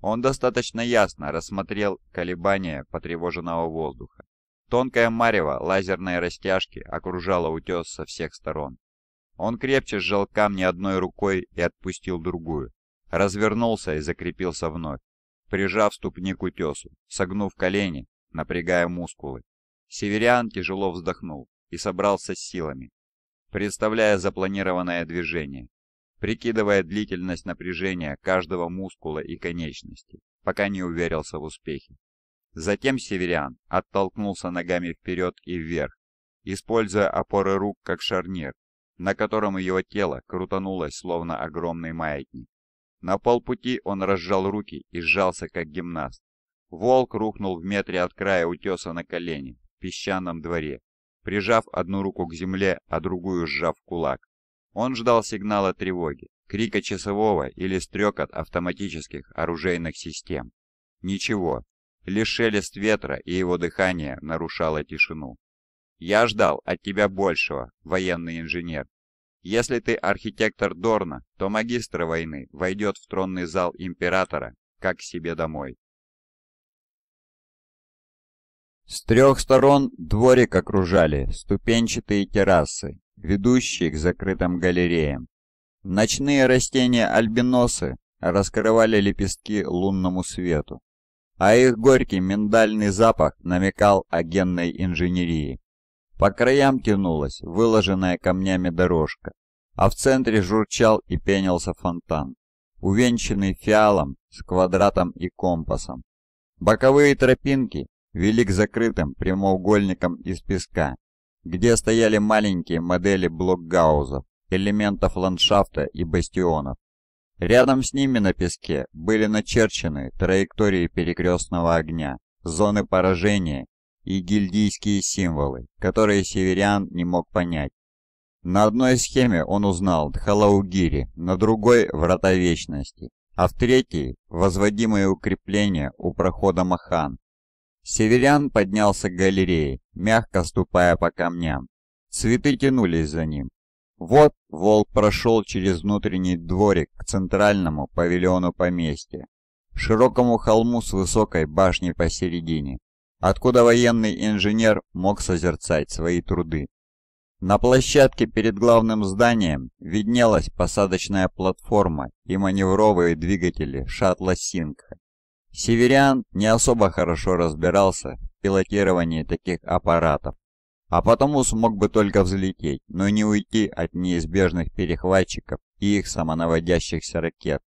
Он достаточно ясно рассмотрел колебания потревоженного воздуха. Тонкое марево лазерной растяжки окружало утес со всех сторон. Он крепче сжал камни одной рукой и отпустил другую, развернулся и закрепился вновь, прижав ступни к утесу, согнув колени, напрягая мускулы. Северян тяжело вздохнул и собрался с силами, представляя запланированное движение, прикидывая длительность напряжения каждого мускула и конечности, пока не уверился в успехе. Затем северян оттолкнулся ногами вперед и вверх, используя опоры рук как шарнир, на котором его тело крутанулось словно огромный маятник. На полпути он разжал руки и сжался как гимнаст. Волк рухнул в метре от края утеса на колени в песчаном дворе Прижав одну руку к земле, а другую сжав кулак, он ждал сигнала тревоги, крика часового или стрекот автоматических оружейных систем. Ничего, лишь шелест ветра и его дыхание нарушало тишину. «Я ждал от тебя большего, военный инженер. Если ты архитектор Дорна, то магистр войны войдет в тронный зал императора, как к себе домой». С трех сторон дворик окружали ступенчатые террасы, ведущие к закрытым галереям. Ночные растения-альбиносы раскрывали лепестки лунному свету, а их горький миндальный запах намекал о генной инженерии. По краям тянулась выложенная камнями дорожка, а в центре журчал и пенился фонтан, увенчанный фиалом с квадратом и компасом. Боковые тропинки вели к закрытым прямоугольникам из песка, где стояли маленькие модели блокгаузов, элементов ландшафта и бастионов. Рядом с ними на песке были начерчены траектории перекрестного огня, зоны поражения и гильдийские символы, которые северян не мог понять. На одной схеме он узнал Дхалаугири, на другой – Врата Вечности, а в третьей – возводимые укрепления у прохода Махан, Северян поднялся к галерее, мягко ступая по камням. Цветы тянулись за ним. Вот волк прошел через внутренний дворик к центральному павильону поместья, широкому холму с высокой башней посередине, откуда военный инженер мог созерцать свои труды. На площадке перед главным зданием виднелась посадочная платформа и маневровые двигатели шаттла «Синка». Северян не особо хорошо разбирался в пилотировании таких аппаратов, а потому смог бы только взлететь, но не уйти от неизбежных перехватчиков и их самонаводящихся ракет.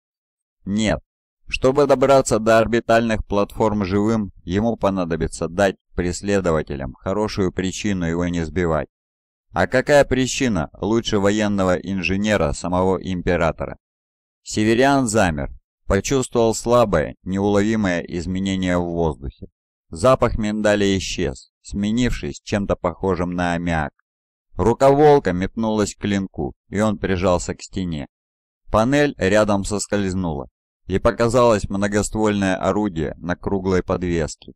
Нет, чтобы добраться до орбитальных платформ живым, ему понадобится дать преследователям хорошую причину его не сбивать. А какая причина лучше военного инженера самого Императора? Северян замер, Почувствовал слабое, неуловимое изменение в воздухе. Запах миндаля исчез, сменившись чем-то похожим на аммиак. Рука волка метнулась к клинку, и он прижался к стене. Панель рядом соскользнула, и показалось многоствольное орудие на круглой подвеске.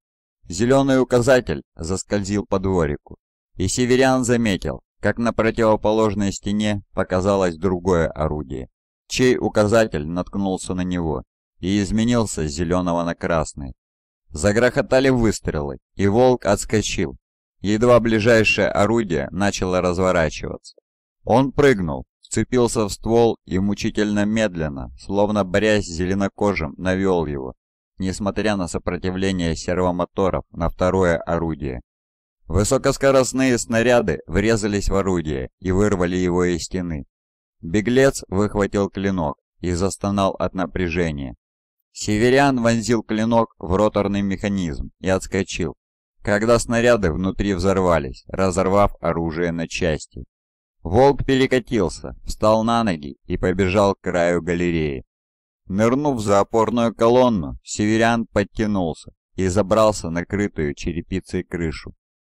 Зеленый указатель заскользил по дворику, и северян заметил, как на противоположной стене показалось другое орудие чей указатель наткнулся на него и изменился с зеленого на красный. Загрохотали выстрелы, и волк отскочил. Едва ближайшее орудие начало разворачиваться. Он прыгнул, вцепился в ствол и мучительно медленно, словно борясь зеленокожим, навел его, несмотря на сопротивление сервомоторов на второе орудие. Высокоскоростные снаряды врезались в орудие и вырвали его из стены, Беглец выхватил клинок и застонал от напряжения. Северян вонзил клинок в роторный механизм и отскочил, когда снаряды внутри взорвались, разорвав оружие на части. Волк перекатился, встал на ноги и побежал к краю галереи. Нырнув за опорную колонну, северян подтянулся и забрался на крытую черепицей крышу.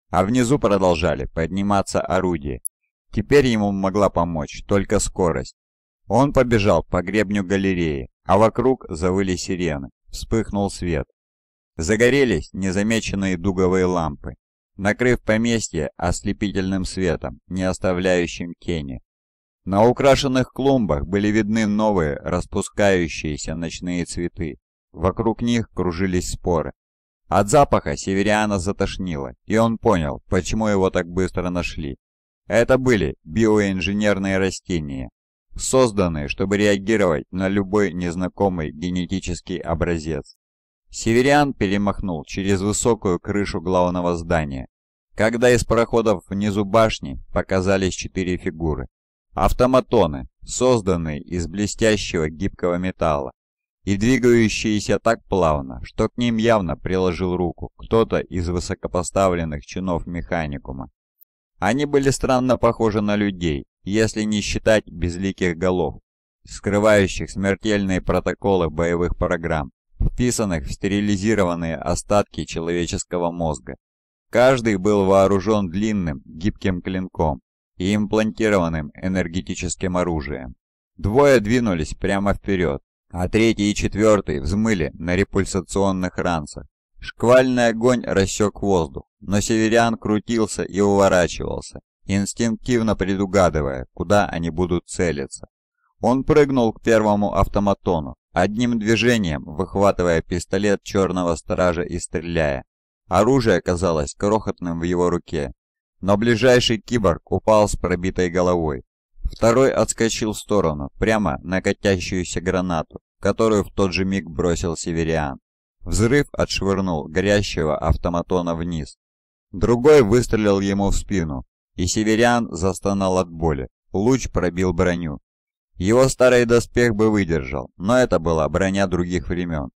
А внизу продолжали подниматься орудия, Теперь ему могла помочь только скорость. Он побежал по гребню галереи, а вокруг завыли сирены. Вспыхнул свет. Загорелись незамеченные дуговые лампы, накрыв поместье ослепительным светом, не оставляющим тени. На украшенных клумбах были видны новые распускающиеся ночные цветы. Вокруг них кружились споры. От запаха Севериана затошнило, и он понял, почему его так быстро нашли. Это были биоинженерные растения, созданные, чтобы реагировать на любой незнакомый генетический образец. Северян перемахнул через высокую крышу главного здания, когда из проходов внизу башни показались четыре фигуры. Автоматоны, созданные из блестящего гибкого металла, и двигающиеся так плавно, что к ним явно приложил руку кто-то из высокопоставленных чинов механикума. Они были странно похожи на людей, если не считать безликих голов, скрывающих смертельные протоколы боевых программ, вписанных в стерилизированные остатки человеческого мозга. Каждый был вооружен длинным, гибким клинком и имплантированным энергетическим оружием. Двое двинулись прямо вперед, а третий и четвертый взмыли на репульсационных ранцах. Шквальный огонь рассек воздух, но северян крутился и уворачивался, инстинктивно предугадывая, куда они будут целиться. Он прыгнул к первому автоматону, одним движением выхватывая пистолет черного стража и стреляя. Оружие казалось крохотным в его руке, но ближайший киборг упал с пробитой головой. Второй отскочил в сторону, прямо на катящуюся гранату, которую в тот же миг бросил севериан. Взрыв отшвырнул горящего автоматона вниз. Другой выстрелил ему в спину, и северян застонал от боли. Луч пробил броню. Его старый доспех бы выдержал, но это была броня других времен.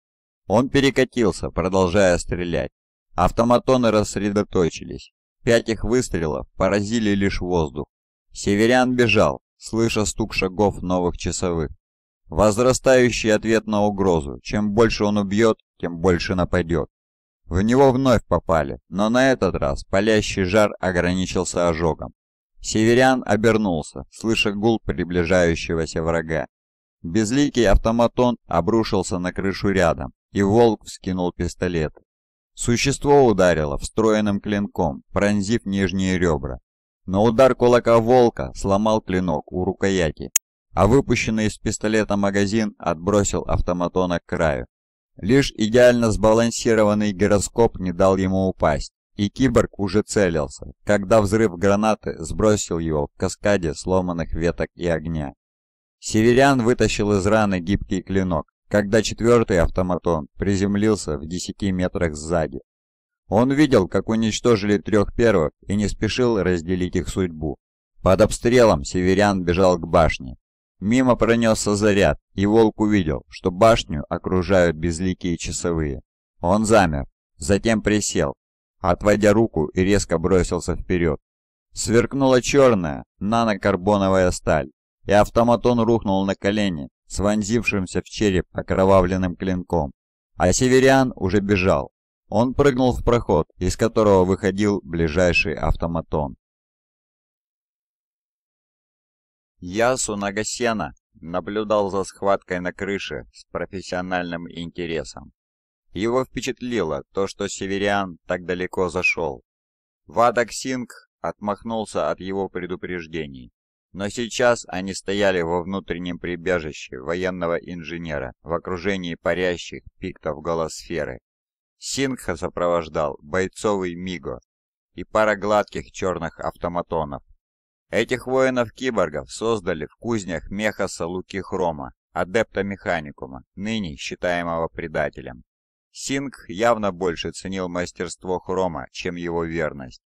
Он перекатился, продолжая стрелять. Автоматоны рассредоточились. Пять их выстрелов поразили лишь воздух. Северян бежал, слыша стук шагов новых часовых. Возрастающий ответ на угрозу. Чем больше он убьет, тем больше нападет. В него вновь попали, но на этот раз палящий жар ограничился ожогом. Северян обернулся, слыша гул приближающегося врага. Безликий автоматон обрушился на крышу рядом, и волк вскинул пистолет. Существо ударило встроенным клинком, пронзив нижние ребра. Но удар кулака волка сломал клинок у рукояти, а выпущенный из пистолета магазин отбросил автоматона к краю. Лишь идеально сбалансированный гироскоп не дал ему упасть, и киборг уже целился, когда взрыв гранаты сбросил его в каскаде сломанных веток и огня. Северян вытащил из раны гибкий клинок, когда четвертый автоматон приземлился в десяти метрах сзади. Он видел, как уничтожили трех первых, и не спешил разделить их судьбу. Под обстрелом северян бежал к башне, Мимо пронесся заряд, и Волк увидел, что башню окружают безликие часовые. Он замер, затем присел, отводя руку и резко бросился вперед. Сверкнула черная нанокарбоновая сталь, и автоматон рухнул на колени с вонзившимся в череп окровавленным клинком. А северян уже бежал. Он прыгнул в проход, из которого выходил ближайший автоматон. Ясу Нагасена наблюдал за схваткой на крыше с профессиональным интересом. Его впечатлило то, что северян так далеко зашел. Вадак Синг отмахнулся от его предупреждений. Но сейчас они стояли во внутреннем прибежище военного инженера в окружении парящих пиктов голосферы. Сингха сопровождал бойцовый Миго и пара гладких черных автоматонов Этих воинов-киборгов создали в кузнях Мехаса Луки Хрома, адепта Механикума, ныне считаемого предателем. Синг явно больше ценил мастерство Хрома, чем его верность.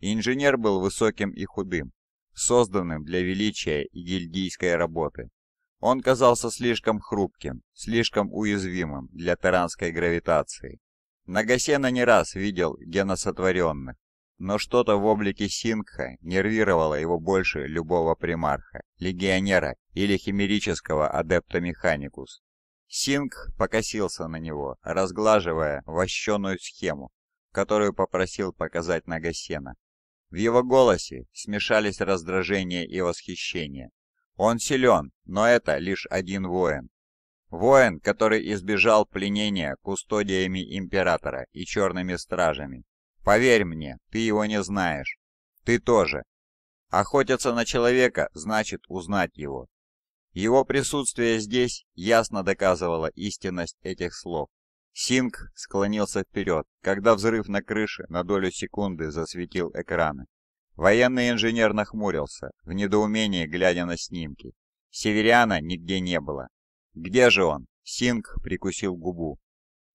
Инженер был высоким и худым, созданным для величия и гильдийской работы. Он казался слишком хрупким, слишком уязвимым для таранской гравитации. Нагасена не раз видел геносотворенных, но что-то в облике Сингха нервировало его больше любого примарха, легионера или химерического адепта Механикус. Сингх покосился на него, разглаживая вощеную схему, которую попросил показать Нагасена. В его голосе смешались раздражение и восхищение. Он силен, но это лишь один воин. Воин, который избежал пленения кустодиями Императора и Черными Стражами, Поверь мне, ты его не знаешь. Ты тоже. Охотиться на человека значит узнать его. Его присутствие здесь ясно доказывало истинность этих слов. Синг склонился вперед, когда взрыв на крыше на долю секунды засветил экраны. Военный инженер нахмурился, в недоумении глядя на снимки. Северяна нигде не было. «Где же он?» Синг прикусил губу.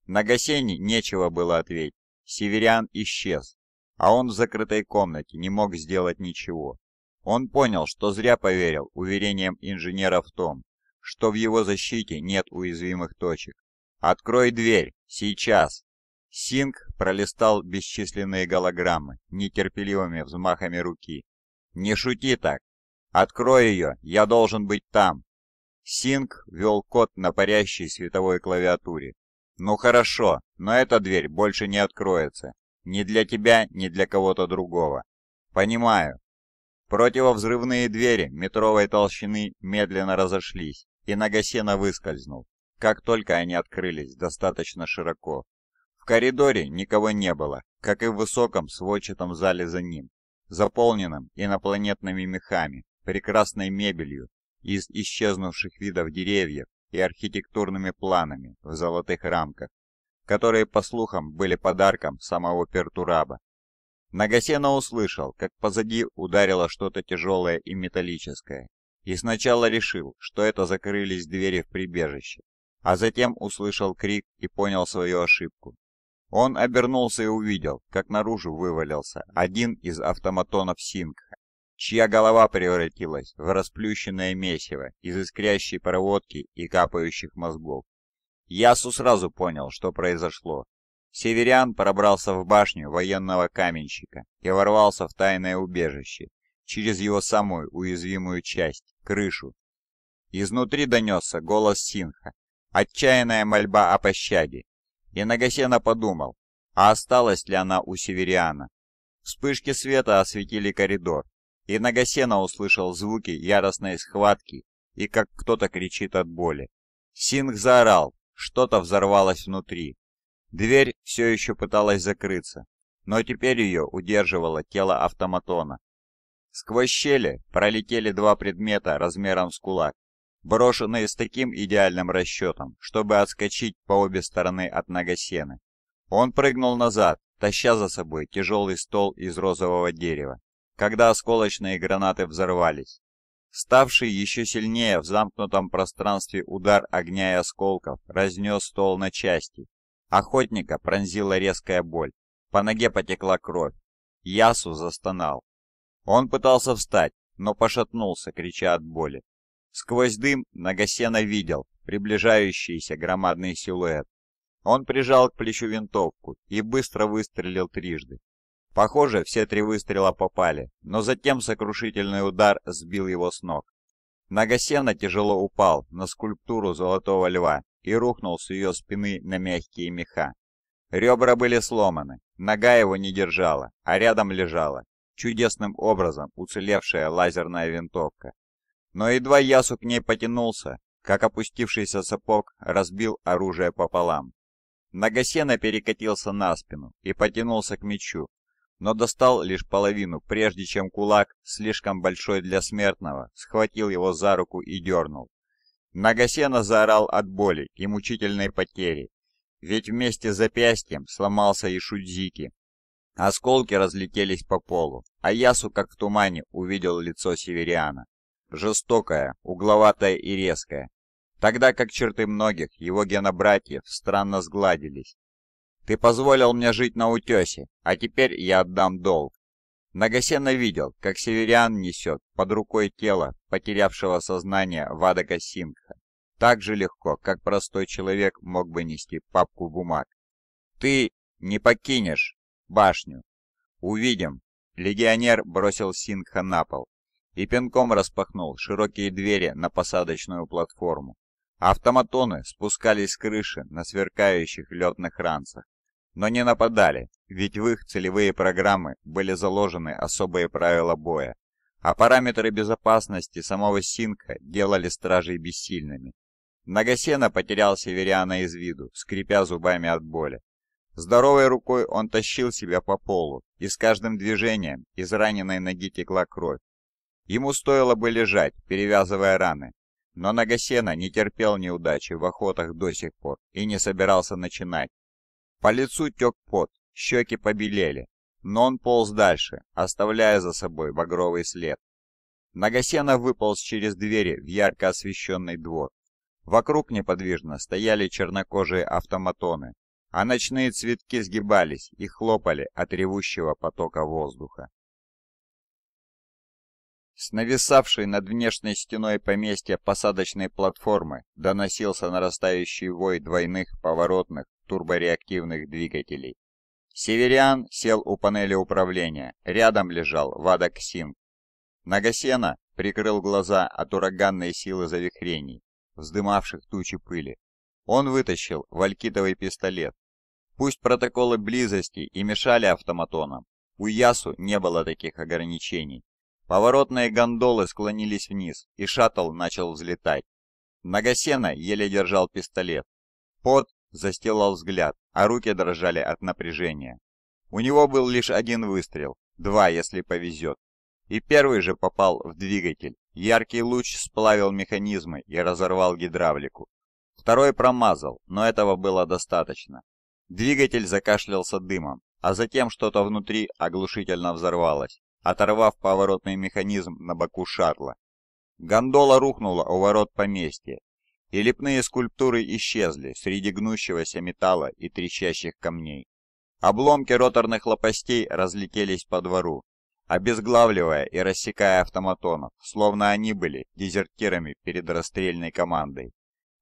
На Гасене нечего было ответить. Северян исчез, а он в закрытой комнате не мог сделать ничего. Он понял, что зря поверил уверениям инженера в том, что в его защите нет уязвимых точек. «Открой дверь! Сейчас!» Синг пролистал бесчисленные голограммы нетерпеливыми взмахами руки. «Не шути так! Открой ее! Я должен быть там!» Синг ввел код на парящей световой клавиатуре. «Ну хорошо, но эта дверь больше не откроется. Ни для тебя, ни для кого-то другого. Понимаю». Противовзрывные двери метровой толщины медленно разошлись, и Нагасена выскользнул, как только они открылись достаточно широко. В коридоре никого не было, как и в высоком сводчатом зале за ним, заполненном инопланетными мехами, прекрасной мебелью из исчезнувших видов деревьев и архитектурными планами в золотых рамках, которые, по слухам, были подарком самого Пертураба. Нагасена услышал, как позади ударило что-то тяжелое и металлическое, и сначала решил, что это закрылись двери в прибежище, а затем услышал крик и понял свою ошибку. Он обернулся и увидел, как наружу вывалился один из автоматонов Сингха чья голова превратилась в расплющенное месиво из искрящей проводки и капающих мозгов. Ясу сразу понял, что произошло. Северян пробрался в башню военного каменщика и ворвался в тайное убежище, через его самую уязвимую часть — крышу. Изнутри донесся голос Синха, отчаянная мольба о пощаде. И Нагасена подумал, а осталась ли она у Севериана. Вспышки света осветили коридор, и Нагасена услышал звуки яростной схватки и как кто-то кричит от боли. Синг заорал, что-то взорвалось внутри. Дверь все еще пыталась закрыться, но теперь ее удерживало тело автоматона. Сквозь щели пролетели два предмета размером с кулак, брошенные с таким идеальным расчетом, чтобы отскочить по обе стороны от Нагасены. Он прыгнул назад, таща за собой тяжелый стол из розового дерева когда осколочные гранаты взорвались. Ставший еще сильнее в замкнутом пространстве удар огня и осколков разнес стол на части. Охотника пронзила резкая боль. По ноге потекла кровь. Ясу застонал. Он пытался встать, но пошатнулся, крича от боли. Сквозь дым Нагасена видел приближающийся громадный силуэт. Он прижал к плечу винтовку и быстро выстрелил трижды, Похоже, все три выстрела попали, но затем сокрушительный удар сбил его с ног. Нагасена тяжело упал на скульптуру Золотого Льва и рухнул с ее спины на мягкие меха. Ребра были сломаны, нога его не держала, а рядом лежала, чудесным образом уцелевшая лазерная винтовка. Но едва Ясу к ней потянулся, как опустившийся сапог разбил оружие пополам. Нагасена перекатился на спину и потянулся к мечу, но достал лишь половину, прежде чем кулак, слишком большой для смертного, схватил его за руку и дернул. Нагасена заорал от боли и мучительной потери, ведь вместе с запястьем сломался и Шудзики. Осколки разлетелись по полу, а Ясу, как в тумане, увидел лицо Севериана, Жестокое, угловатое и резкое, тогда как черты многих его генобратьев странно сгладились, ты позволил мне жить на утесе, а теперь я отдам долг. Нагасена видел, как северян несет под рукой тело потерявшего сознание Вадака Сингха так же легко, как простой человек мог бы нести папку бумаг. «Ты не покинешь башню!» «Увидим!» Легионер бросил Сингха на пол и пинком распахнул широкие двери на посадочную платформу. Автоматоны спускались с крыши на сверкающих летных ранцах но не нападали, ведь в их целевые программы были заложены особые правила боя, а параметры безопасности самого Синка делали стражей бессильными. Нагасена потерял северяна из виду, скрипя зубами от боли. Здоровой рукой он тащил себя по полу, и с каждым движением из раненой ноги текла кровь. Ему стоило бы лежать, перевязывая раны, но Нагасена не терпел неудачи в охотах до сих пор и не собирался начинать, по лицу тек пот, щеки побелели, но он полз дальше, оставляя за собой багровый след. Нагасена выполз через двери в ярко освещенный двор. Вокруг неподвижно стояли чернокожие автоматоны, а ночные цветки сгибались и хлопали от ревущего потока воздуха. С нависавшей над внешней стеной поместья посадочной платформы доносился нарастающий вой двойных, поворотных турбореактивных двигателей. Северян сел у панели управления, рядом лежал Вадак Синг. Нагасена прикрыл глаза от ураганной силы завихрений, вздымавших тучи пыли. Он вытащил валькитовый пистолет. Пусть протоколы близости и мешали автоматонам, у Ясу не было таких ограничений. Поворотные гондолы склонились вниз, и шаттл начал взлетать. Нагасена еле держал пистолет. Пот застилал взгляд, а руки дрожали от напряжения. У него был лишь один выстрел, два, если повезет. И первый же попал в двигатель. Яркий луч сплавил механизмы и разорвал гидравлику. Второй промазал, но этого было достаточно. Двигатель закашлялся дымом, а затем что-то внутри оглушительно взорвалось, оторвав поворотный механизм на боку шаттла. Гондола рухнула у ворот поместья, и лепные скульптуры исчезли среди гнущегося металла и трещащих камней. Обломки роторных лопастей разлетелись по двору, обезглавливая и рассекая автоматонов, словно они были дезертирами перед расстрельной командой.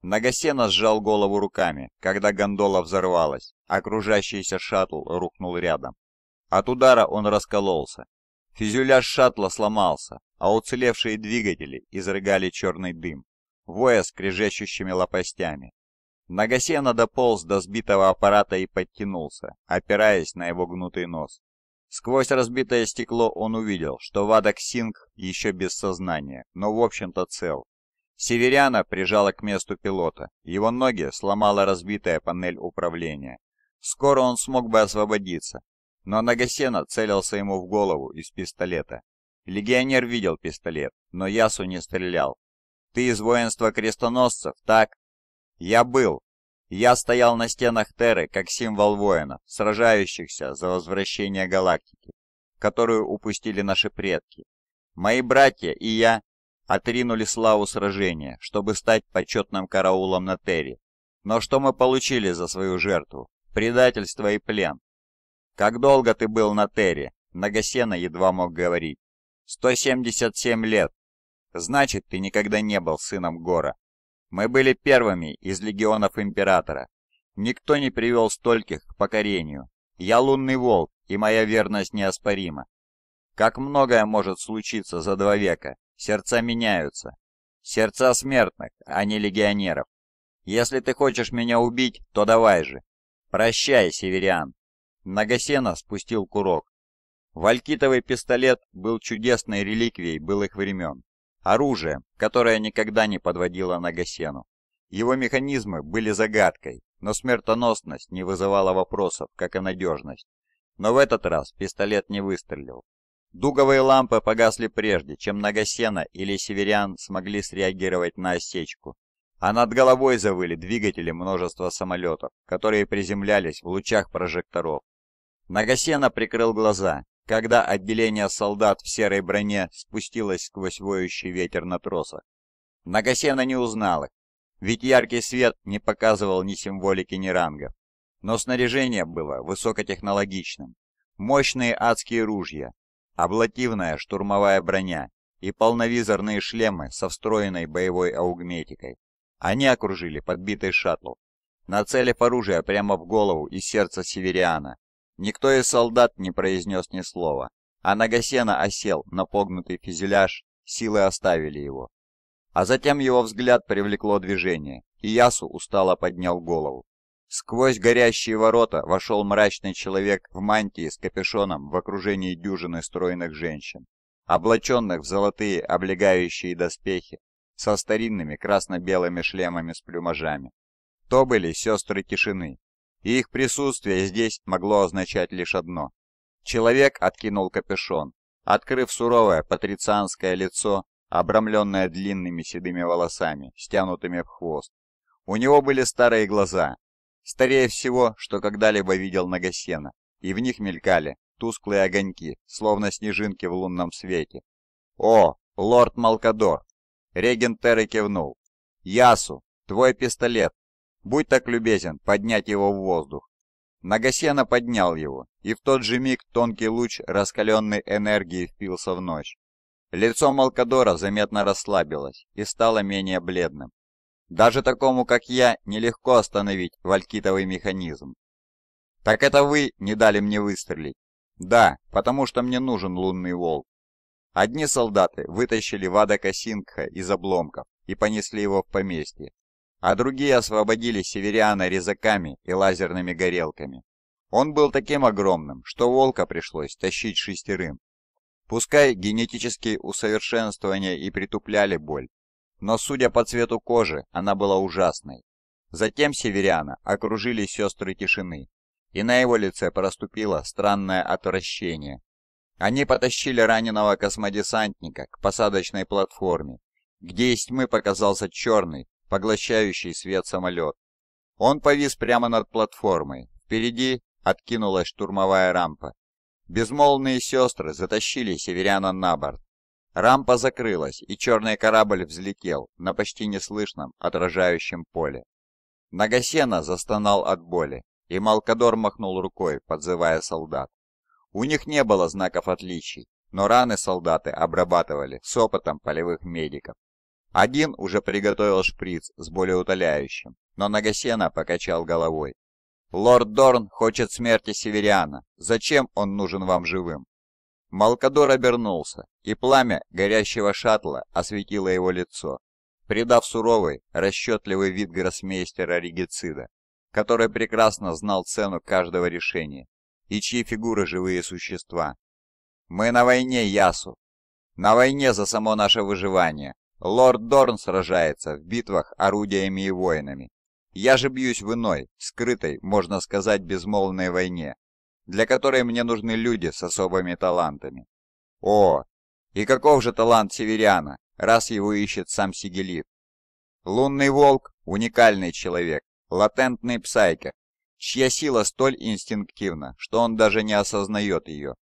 Нагасена сжал голову руками, когда гондола взорвалась, Окружающийся шаттл рухнул рядом. От удара он раскололся. Фюзеляж шаттла сломался, а уцелевшие двигатели изрыгали черный дым воя скрежещущими лопастями. Нагасена дополз до сбитого аппарата и подтянулся, опираясь на его гнутый нос. Сквозь разбитое стекло он увидел, что Вадок Синг еще без сознания, но в общем-то цел. Северяна прижала к месту пилота, его ноги сломала разбитая панель управления. Скоро он смог бы освободиться, но Нагасена целился ему в голову из пистолета. Легионер видел пистолет, но Ясу не стрелял, ты из воинства крестоносцев, так?» «Я был. Я стоял на стенах Терры как символ воинов, сражающихся за возвращение галактики, которую упустили наши предки. Мои братья и я отринули славу сражения, чтобы стать почетным караулом на Терре. Но что мы получили за свою жертву? Предательство и плен. Как долго ты был на Терре? Нагасена едва мог говорить. 177 лет, Значит, ты никогда не был сыном Гора. Мы были первыми из легионов Императора. Никто не привел стольких к покорению. Я лунный волк, и моя верность неоспорима. Как многое может случиться за два века. Сердца меняются. Сердца смертных, а не легионеров. Если ты хочешь меня убить, то давай же. Прощай, северян. Нагасена спустил курок. Валькитовый пистолет был чудесной реликвией былых времен. Оружие, которое никогда не подводило Нагасену. Его механизмы были загадкой, но смертоносность не вызывала вопросов, как и надежность. Но в этот раз пистолет не выстрелил. Дуговые лампы погасли прежде, чем Нагасена или Северян смогли среагировать на осечку, а над головой завыли двигатели множества самолетов, которые приземлялись в лучах прожекторов. Нагасена прикрыл глаза, когда отделение солдат в серой броне спустилось сквозь воющий ветер на тросах. Нагасена не узнал их, ведь яркий свет не показывал ни символики, ни рангов. Но снаряжение было высокотехнологичным. Мощные адские ружья, облативная штурмовая броня и полновизорные шлемы со встроенной боевой аугметикой. Они окружили подбитый шаттл, нацелив оружие прямо в голову и сердце севериана, Никто из солдат не произнес ни слова, а Нагасена осел на погнутый фюзеляж, силы оставили его. А затем его взгляд привлекло движение, и Ясу устало поднял голову. Сквозь горящие ворота вошел мрачный человек в мантии с капюшоном в окружении дюжины стройных женщин, облаченных в золотые облегающие доспехи со старинными красно-белыми шлемами с плюмажами. То были сестры тишины, и их присутствие здесь могло означать лишь одно. Человек откинул капюшон, открыв суровое патрицианское лицо, обрамленное длинными седыми волосами, стянутыми в хвост. У него были старые глаза, старее всего, что когда-либо видел Нагасена, и в них мелькали тусклые огоньки, словно снежинки в лунном свете. «О, лорд Малкадор!» Регент Терры кивнул. «Ясу, твой пистолет Будь так любезен поднять его в воздух». Нагасена поднял его, и в тот же миг тонкий луч раскаленной энергии впился в ночь. Лицо Малкадора заметно расслабилось и стало менее бледным. Даже такому, как я, нелегко остановить валькитовый механизм. «Так это вы не дали мне выстрелить?» «Да, потому что мне нужен лунный волк». Одни солдаты вытащили Вада Касингха из обломков и понесли его в поместье, а другие освободили северяна резаками и лазерными горелками. Он был таким огромным, что волка пришлось тащить шестерым. Пускай генетические усовершенствования и притупляли боль, но, судя по цвету кожи, она была ужасной. Затем северяна окружили сестры тишины, и на его лице проступило странное отвращение. Они потащили раненого космодесантника к посадочной платформе, где из тьмы показался черный, поглощающий свет самолет. Он повис прямо над платформой. Впереди откинулась штурмовая рампа. Безмолвные сестры затащили северяна на борт. Рампа закрылась, и черный корабль взлетел на почти неслышном отражающем поле. Нагасена застонал от боли, и Малкадор махнул рукой, подзывая солдат. У них не было знаков отличий, но раны солдаты обрабатывали с опытом полевых медиков. Один уже приготовил шприц с более утоляющим, но Нагасена покачал головой. «Лорд Дорн хочет смерти Севериана. Зачем он нужен вам живым?» Малкадор обернулся, и пламя горящего шаттла осветило его лицо, придав суровый, расчетливый вид гроссмейстера Регицида, который прекрасно знал цену каждого решения и чьи фигуры живые существа. «Мы на войне, Ясу! На войне за само наше выживание!» Лорд Дорн сражается в битвах орудиями и воинами. Я же бьюсь в иной, скрытой, можно сказать, безмолвной войне, для которой мне нужны люди с особыми талантами. О, и каков же талант Севериана, раз его ищет сам Сигелит? Лунный волк – уникальный человек, латентный псайка, чья сила столь инстинктивна, что он даже не осознает ее.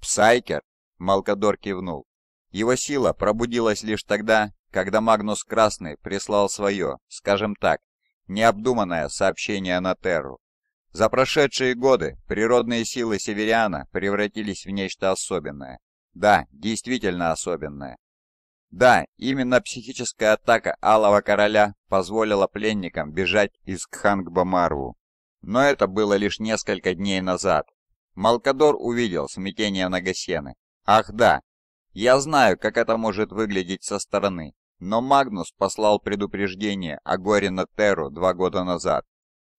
«Псайкер?» – Малкадор кивнул. Его сила пробудилась лишь тогда, когда Магнус Красный прислал свое, скажем так, необдуманное сообщение на Терру. За прошедшие годы природные силы Севериана превратились в нечто особенное. Да, действительно особенное. Да, именно психическая атака Алого Короля позволила пленникам бежать из Кхангбамарву. Но это было лишь несколько дней назад. Малкадор увидел смятение Нагасены. Ах да, я знаю, как это может выглядеть со стороны но Магнус послал предупреждение о горе на Терру два года назад.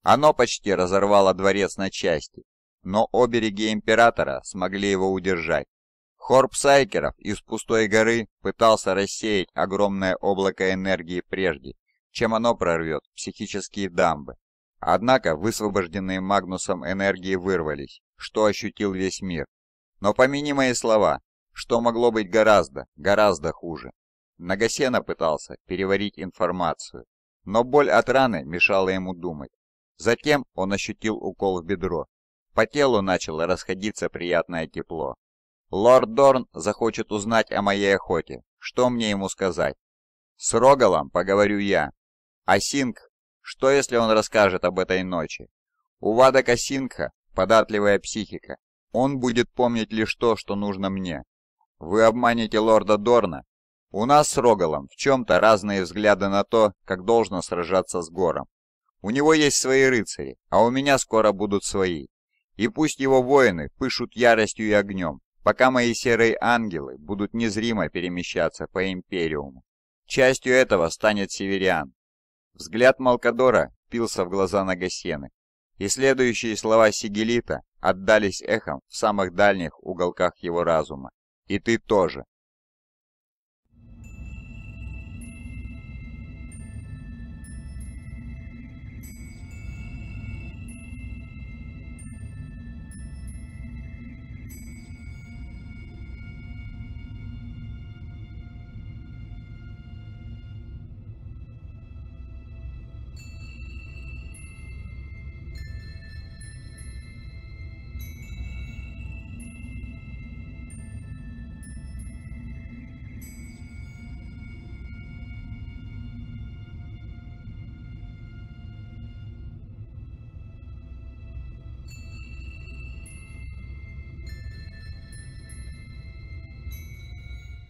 Оно почти разорвало дворец на части, но обереги Императора смогли его удержать. Хор Псайкеров из пустой горы пытался рассеять огромное облако энергии прежде, чем оно прорвет психические дамбы. Однако высвобожденные Магнусом энергии вырвались, что ощутил весь мир. Но помяни мои слова, что могло быть гораздо, гораздо хуже. Нагасена пытался переварить информацию, но боль от раны мешала ему думать. Затем он ощутил укол в бедро. По телу начало расходиться приятное тепло. «Лорд Дорн захочет узнать о моей охоте. Что мне ему сказать?» «С Рогалом поговорю я». «А Синг? Что, если он расскажет об этой ночи?» «У Вадака Сингха податливая психика. Он будет помнить лишь то, что нужно мне. Вы обманете лорда Дорна, у нас с Рогалом в чем-то разные взгляды на то, как должно сражаться с Гором. У него есть свои рыцари, а у меня скоро будут свои. И пусть его воины пышут яростью и огнем, пока мои серые ангелы будут незримо перемещаться по Империуму. Частью этого станет Севериан. Взгляд Малкадора пился в глаза Нагасены, и следующие слова Сигелита отдались эхом в самых дальних уголках его разума. «И ты тоже».